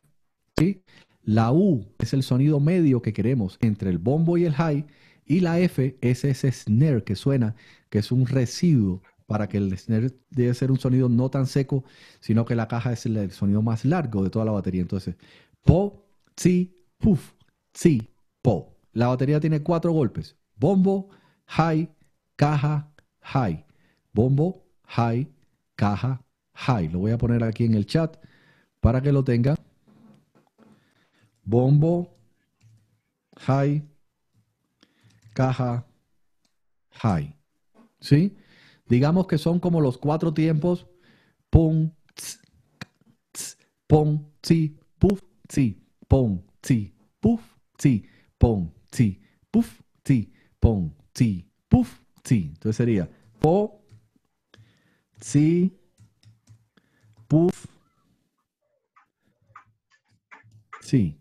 La U es el sonido medio que queremos entre el bombo y el high y la F es ese snare que suena, que es un residuo para que el snare debe ser un sonido no tan seco, sino que la caja es el, sonido más largo de toda la batería. Entonces, po, si, puf, si, po. La batería tiene cuatro golpes. Bombo, high, caja, high. Bombo, high, caja, high. Lo voy a poner aquí en el chat para que lo tenga. Bombo, high, caja high. ¿Sí? Digamos que son como los cuatro tiempos, pum, tz, tz, pum, tzi, puf, tzi, pum, tzi, puf, tzi, pum, tzi, puf, tzi, pum, tzi, puf, tzi. Entonces sería po, tzi, puf, tzi.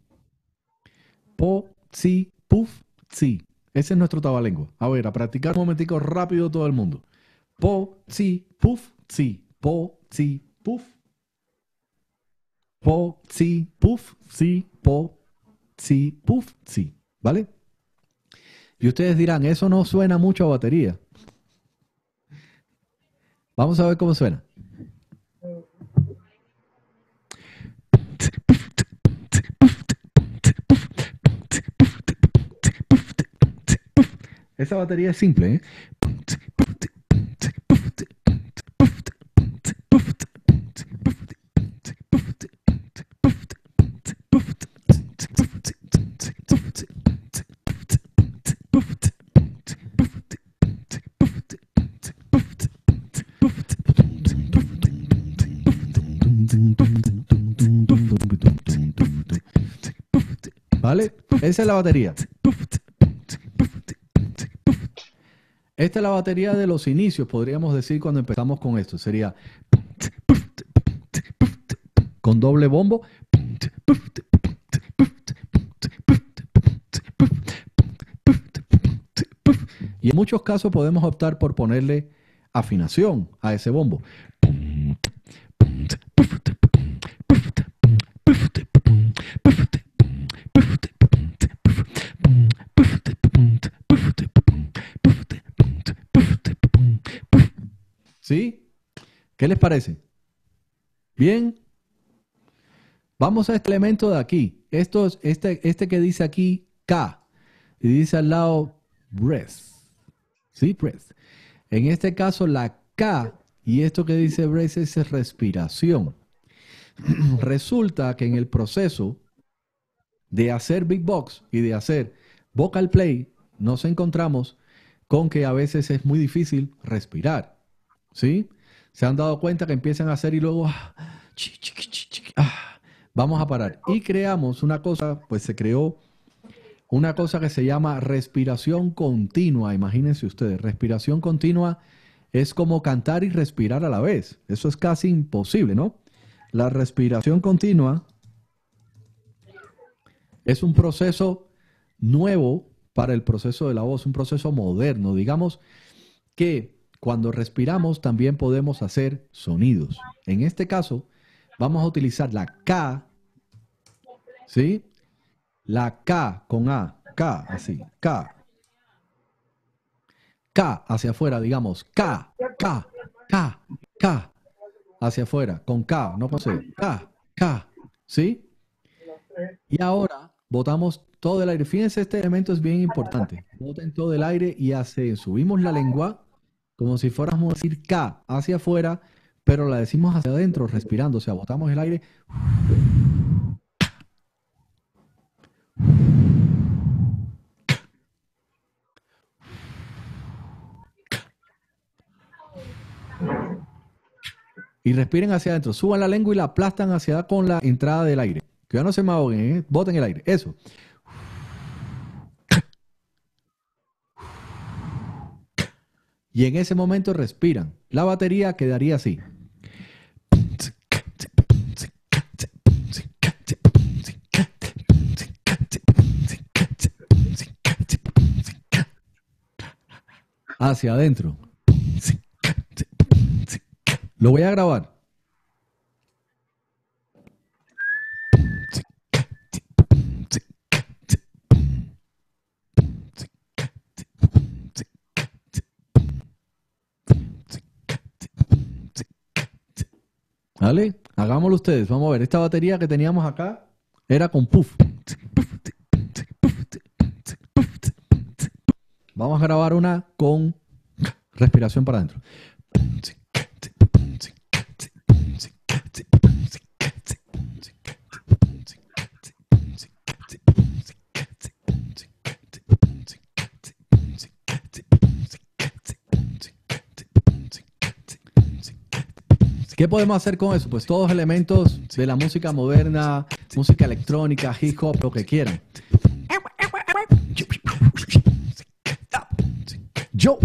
Po, tzi, puf, tzi. Ese es nuestro tabalengo. A ver, a practicar un momentico rápido todo el mundo. Po, si, puf, si. Po, si, puf. Po, si, puf, si, po, si, puf, si. ¿Vale? Y ustedes dirán, eso no suena mucho a batería. Vamos a ver cómo suena. Esa batería es simple, ¿eh? ¿Vale? Esa es la batería. Esta es la batería de los inicios, podríamos decir, cuando empezamos con esto. Sería con doble bombo. Y en muchos casos podemos optar por ponerle afinación a ese bombo. ¿Sí? ¿Qué les parece? ¿Bien? Vamos a este elemento de aquí. Esto, este, este que dice aquí K. Y dice al lado breath. ¿Sí? Breath. En este caso, la K y esto que dice breath es respiración. [clears throat] Resulta que en el proceso de hacer Big Box y de hacer Vocal Play, nos encontramos con que a veces es muy difícil respirar. ¿sí? Se han dado cuenta que empiezan a hacer y luego, ah, ah, vamos a parar. Y creamos una cosa, pues se creó una cosa que se llama respiración continua. Imagínense ustedes, respiración continua es como cantar y respirar a la vez. Eso es casi imposible, ¿no? La respiración continua es un proceso nuevo para el proceso de la voz, un proceso moderno. Digamos que cuando respiramos también podemos hacer sonidos. En este caso, vamos a utilizar la K, ¿sí? La K con A, K, así, K. K hacia afuera, digamos, K, K, K, K, hacia afuera, con K, no pase, K, K, ¿sí? Y ahora botamos todo el aire. Fíjense, este elemento es bien importante. Boten todo el aire y hace. subimos la lengua como si fuéramos a decir K hacia afuera, pero la decimos hacia adentro, respirando, o sea, botamos el aire. Y respiren hacia adentro, suban la lengua y la aplastan hacia con la entrada del aire. Que ya no se me ahoguen, ¿eh? boten el aire. Eso. y en ese momento respiran. La batería quedaría así. Hacia adentro. Lo voy a grabar. ¿Vale? Hagámoslo ustedes. Vamos a ver. Esta batería que teníamos acá era con puff. Vamos a grabar una con respiración para adentro. ¿Qué podemos hacer con eso? Pues todos elementos de la música moderna, música electrónica, hip hop, lo que quieran. Yo,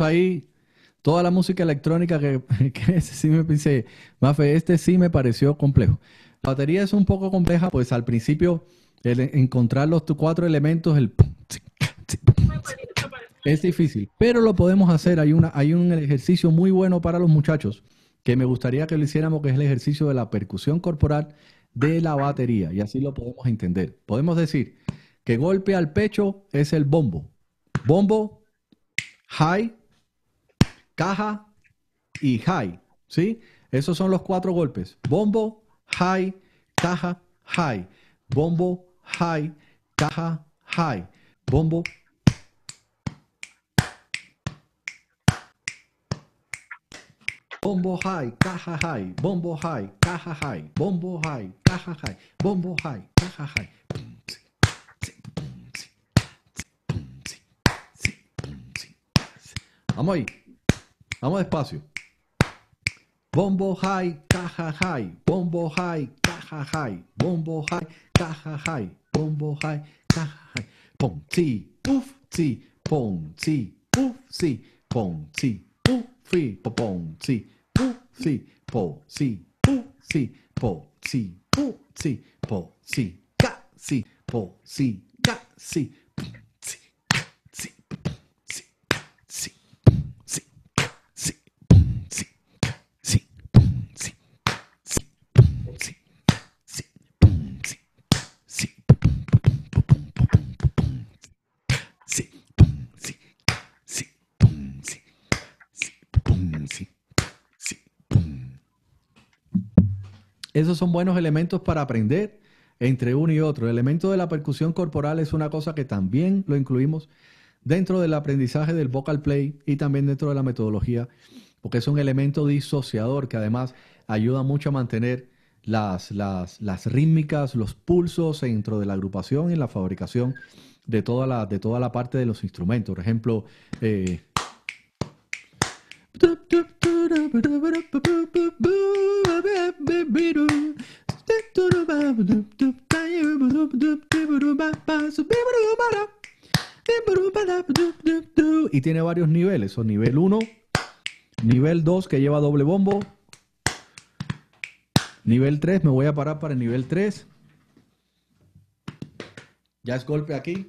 ahí toda la música electrónica que, [laughs] sí me puse este sí me pareció complejo. La batería es un poco compleja, pues al principio el encontrar los cuatro elementos, el es difícil, pero lo podemos hacer. Hay, una, hay un ejercicio muy bueno para los muchachos que me gustaría que lo hiciéramos, que es el ejercicio de la percusión corporal de la batería, y así lo podemos entender. Podemos decir que golpe al pecho es el bombo. Bombo, high, caja y high, ¿sí? Esos son los cuatro golpes. Bombo, high, caja, high. Bombo, high, caja, high. Bombo. Bombo high, caja high, bombo high, caja high, bombo high, caja high, bombo high, caja high. Vamos ahí. Vamos despacio. Bombo high, caja high, bombo high, caja high, bombo high, caja high, bombo high, caja high. pon sí, puf sí, pom sí, puf si, pom sí puf sí si, po si, puf sí po sí puf sí po sí ca po si, Esos son buenos elementos para aprender entre uno y otro. El elemento de la percusión corporal es una cosa que también lo incluimos dentro del aprendizaje del vocal play y también dentro de la metodología, porque es un elemento disociador que además ayuda mucho a mantener las, rítmicas, los pulsos dentro de la agrupación y en la fabricación de toda la, de toda la parte de los instrumentos. Por ejemplo, eh, y tiene varios niveles, son nivel 1, nivel 2 que lleva doble bombo, nivel 3, me voy a parar para el nivel 3, ya es golpe aquí,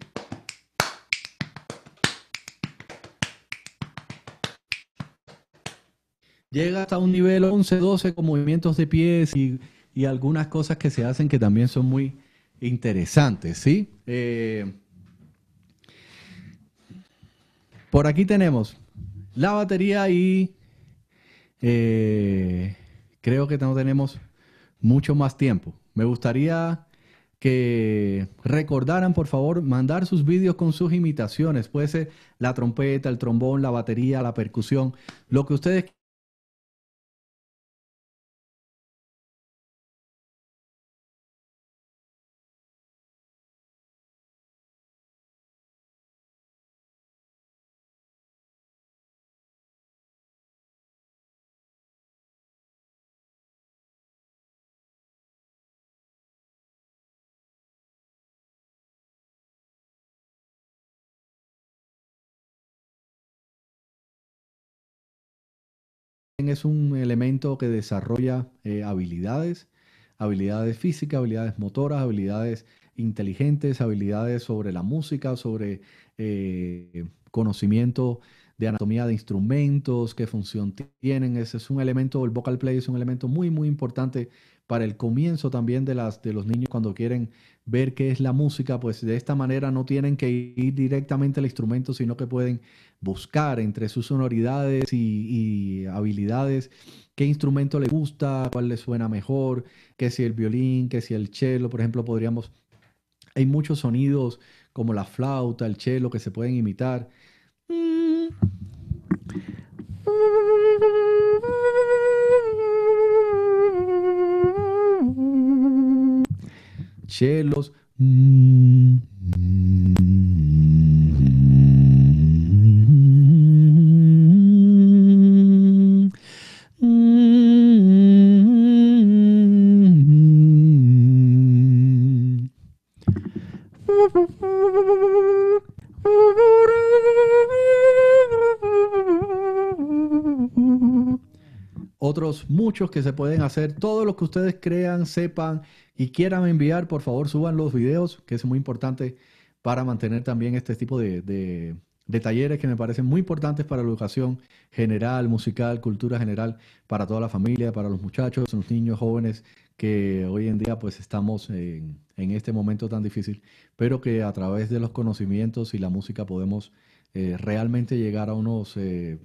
llega hasta un nivel 11-12 con movimientos de pies y, algunas cosas que se hacen que también son muy interesantes, ¿sí? Eh, por aquí tenemos la batería y eh, creo que no tenemos mucho más tiempo. Me gustaría que recordaran, por favor, mandar sus vídeos con sus imitaciones. Puede ser la trompeta, el trombón, la batería, la percusión, lo que ustedes es un elemento que desarrolla eh, habilidades, habilidades físicas, habilidades motoras, habilidades inteligentes, habilidades sobre la música, sobre eh, conocimiento de anatomía de instrumentos, qué función tienen. Ese es un elemento, el vocal play es un elemento muy, muy importante para el comienzo también de, las, de los niños cuando quieren ver qué es la música, pues de esta manera no tienen que ir directamente al instrumento, sino que pueden buscar entre sus sonoridades y, habilidades qué instrumento le gusta, cuál le suena mejor, qué si el violín, qué si el cello, por ejemplo, podríamos... Hay muchos sonidos como la flauta, el cello, que se pueden imitar. chelos. Mm -hmm. muchos que se pueden hacer. todos los que ustedes crean, sepan y quieran enviar, por favor, suban los videos, que es muy importante para mantener también este tipo de, talleres que me parecen muy importantes para la educación general, musical, cultura general, para toda la familia, para los muchachos, los niños, jóvenes que hoy en día pues estamos en, este momento tan difícil, pero que a través de los conocimientos y la música podemos eh, realmente llegar a unos eh,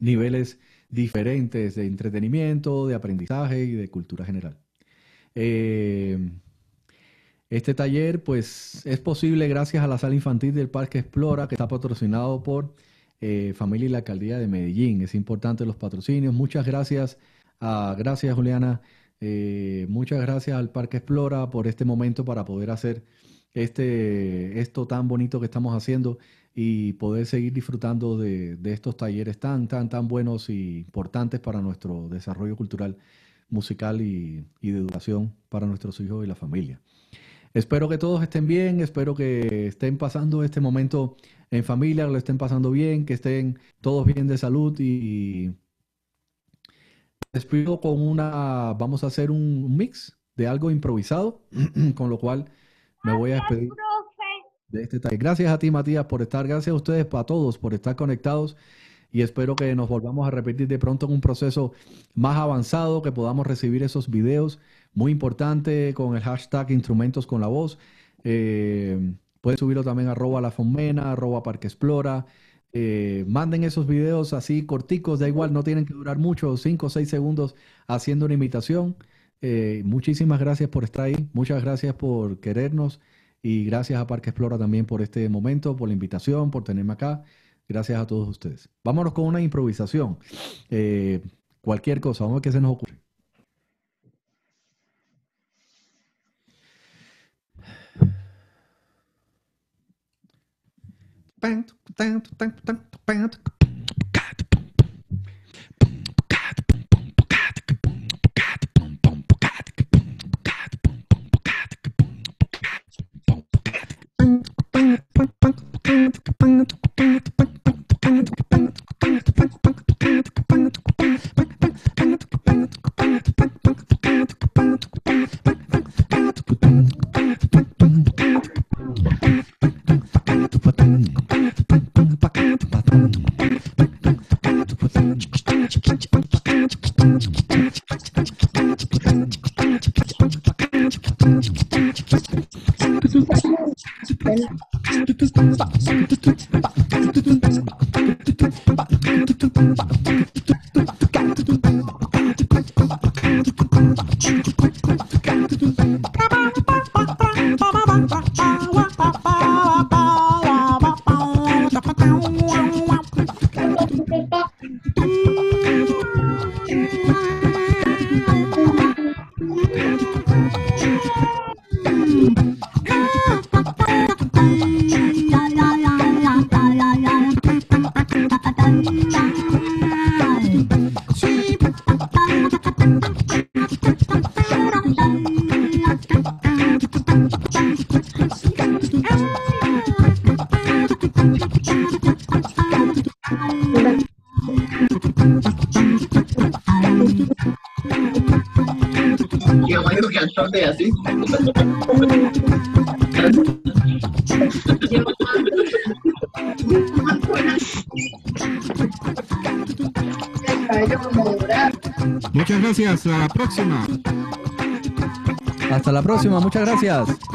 niveles diferentes de entretenimiento, de aprendizaje y de cultura general. Eh, este taller pues, es posible gracias a la sala infantil del Parque Explora que está patrocinado por eh, Familia y la Alcaldía de Medellín. Es importante los patrocinios. Muchas gracias, a, gracias Juliana, eh, muchas gracias al Parque Explora por este momento para poder hacer este, esto tan bonito que estamos haciendo y poder seguir disfrutando de, estos talleres tan, tan, tan buenos y importantes para nuestro desarrollo cultural, musical y, y de educación para nuestros hijos y la familia. Espero que todos estén bien, espero que estén pasando este momento en familia, que lo estén pasando bien, que estén todos bien de salud y despido con una, vamos a hacer un mix de algo improvisado, [clears throat] con lo cual me voy a despedir. Este gracias a ti, Matías, por estar, gracias a ustedes, para todos, por estar conectados y espero que nos volvamos a repetir de pronto en un proceso más avanzado, que podamos recibir esos videos. Muy importante con el hashtag Instrumentos con la Voz. Eh, pueden subirlo también arroba la Fomena, arroba Parque Explora. Eh, manden esos videos así corticos, da igual, no tienen que durar mucho, 5 o 6 segundos haciendo una invitación eh, muchísimas gracias por estar ahí, muchas gracias por querernos. Y gracias a Parque Explora también por este momento, por la invitación, por tenerme acá. Gracias a todos ustedes. Vámonos con una improvisación. Eh, cualquier cosa, vamos a ver qué se nos ocurre. gracias. hasta la próxima. Hasta la próxima. Muchas gracias.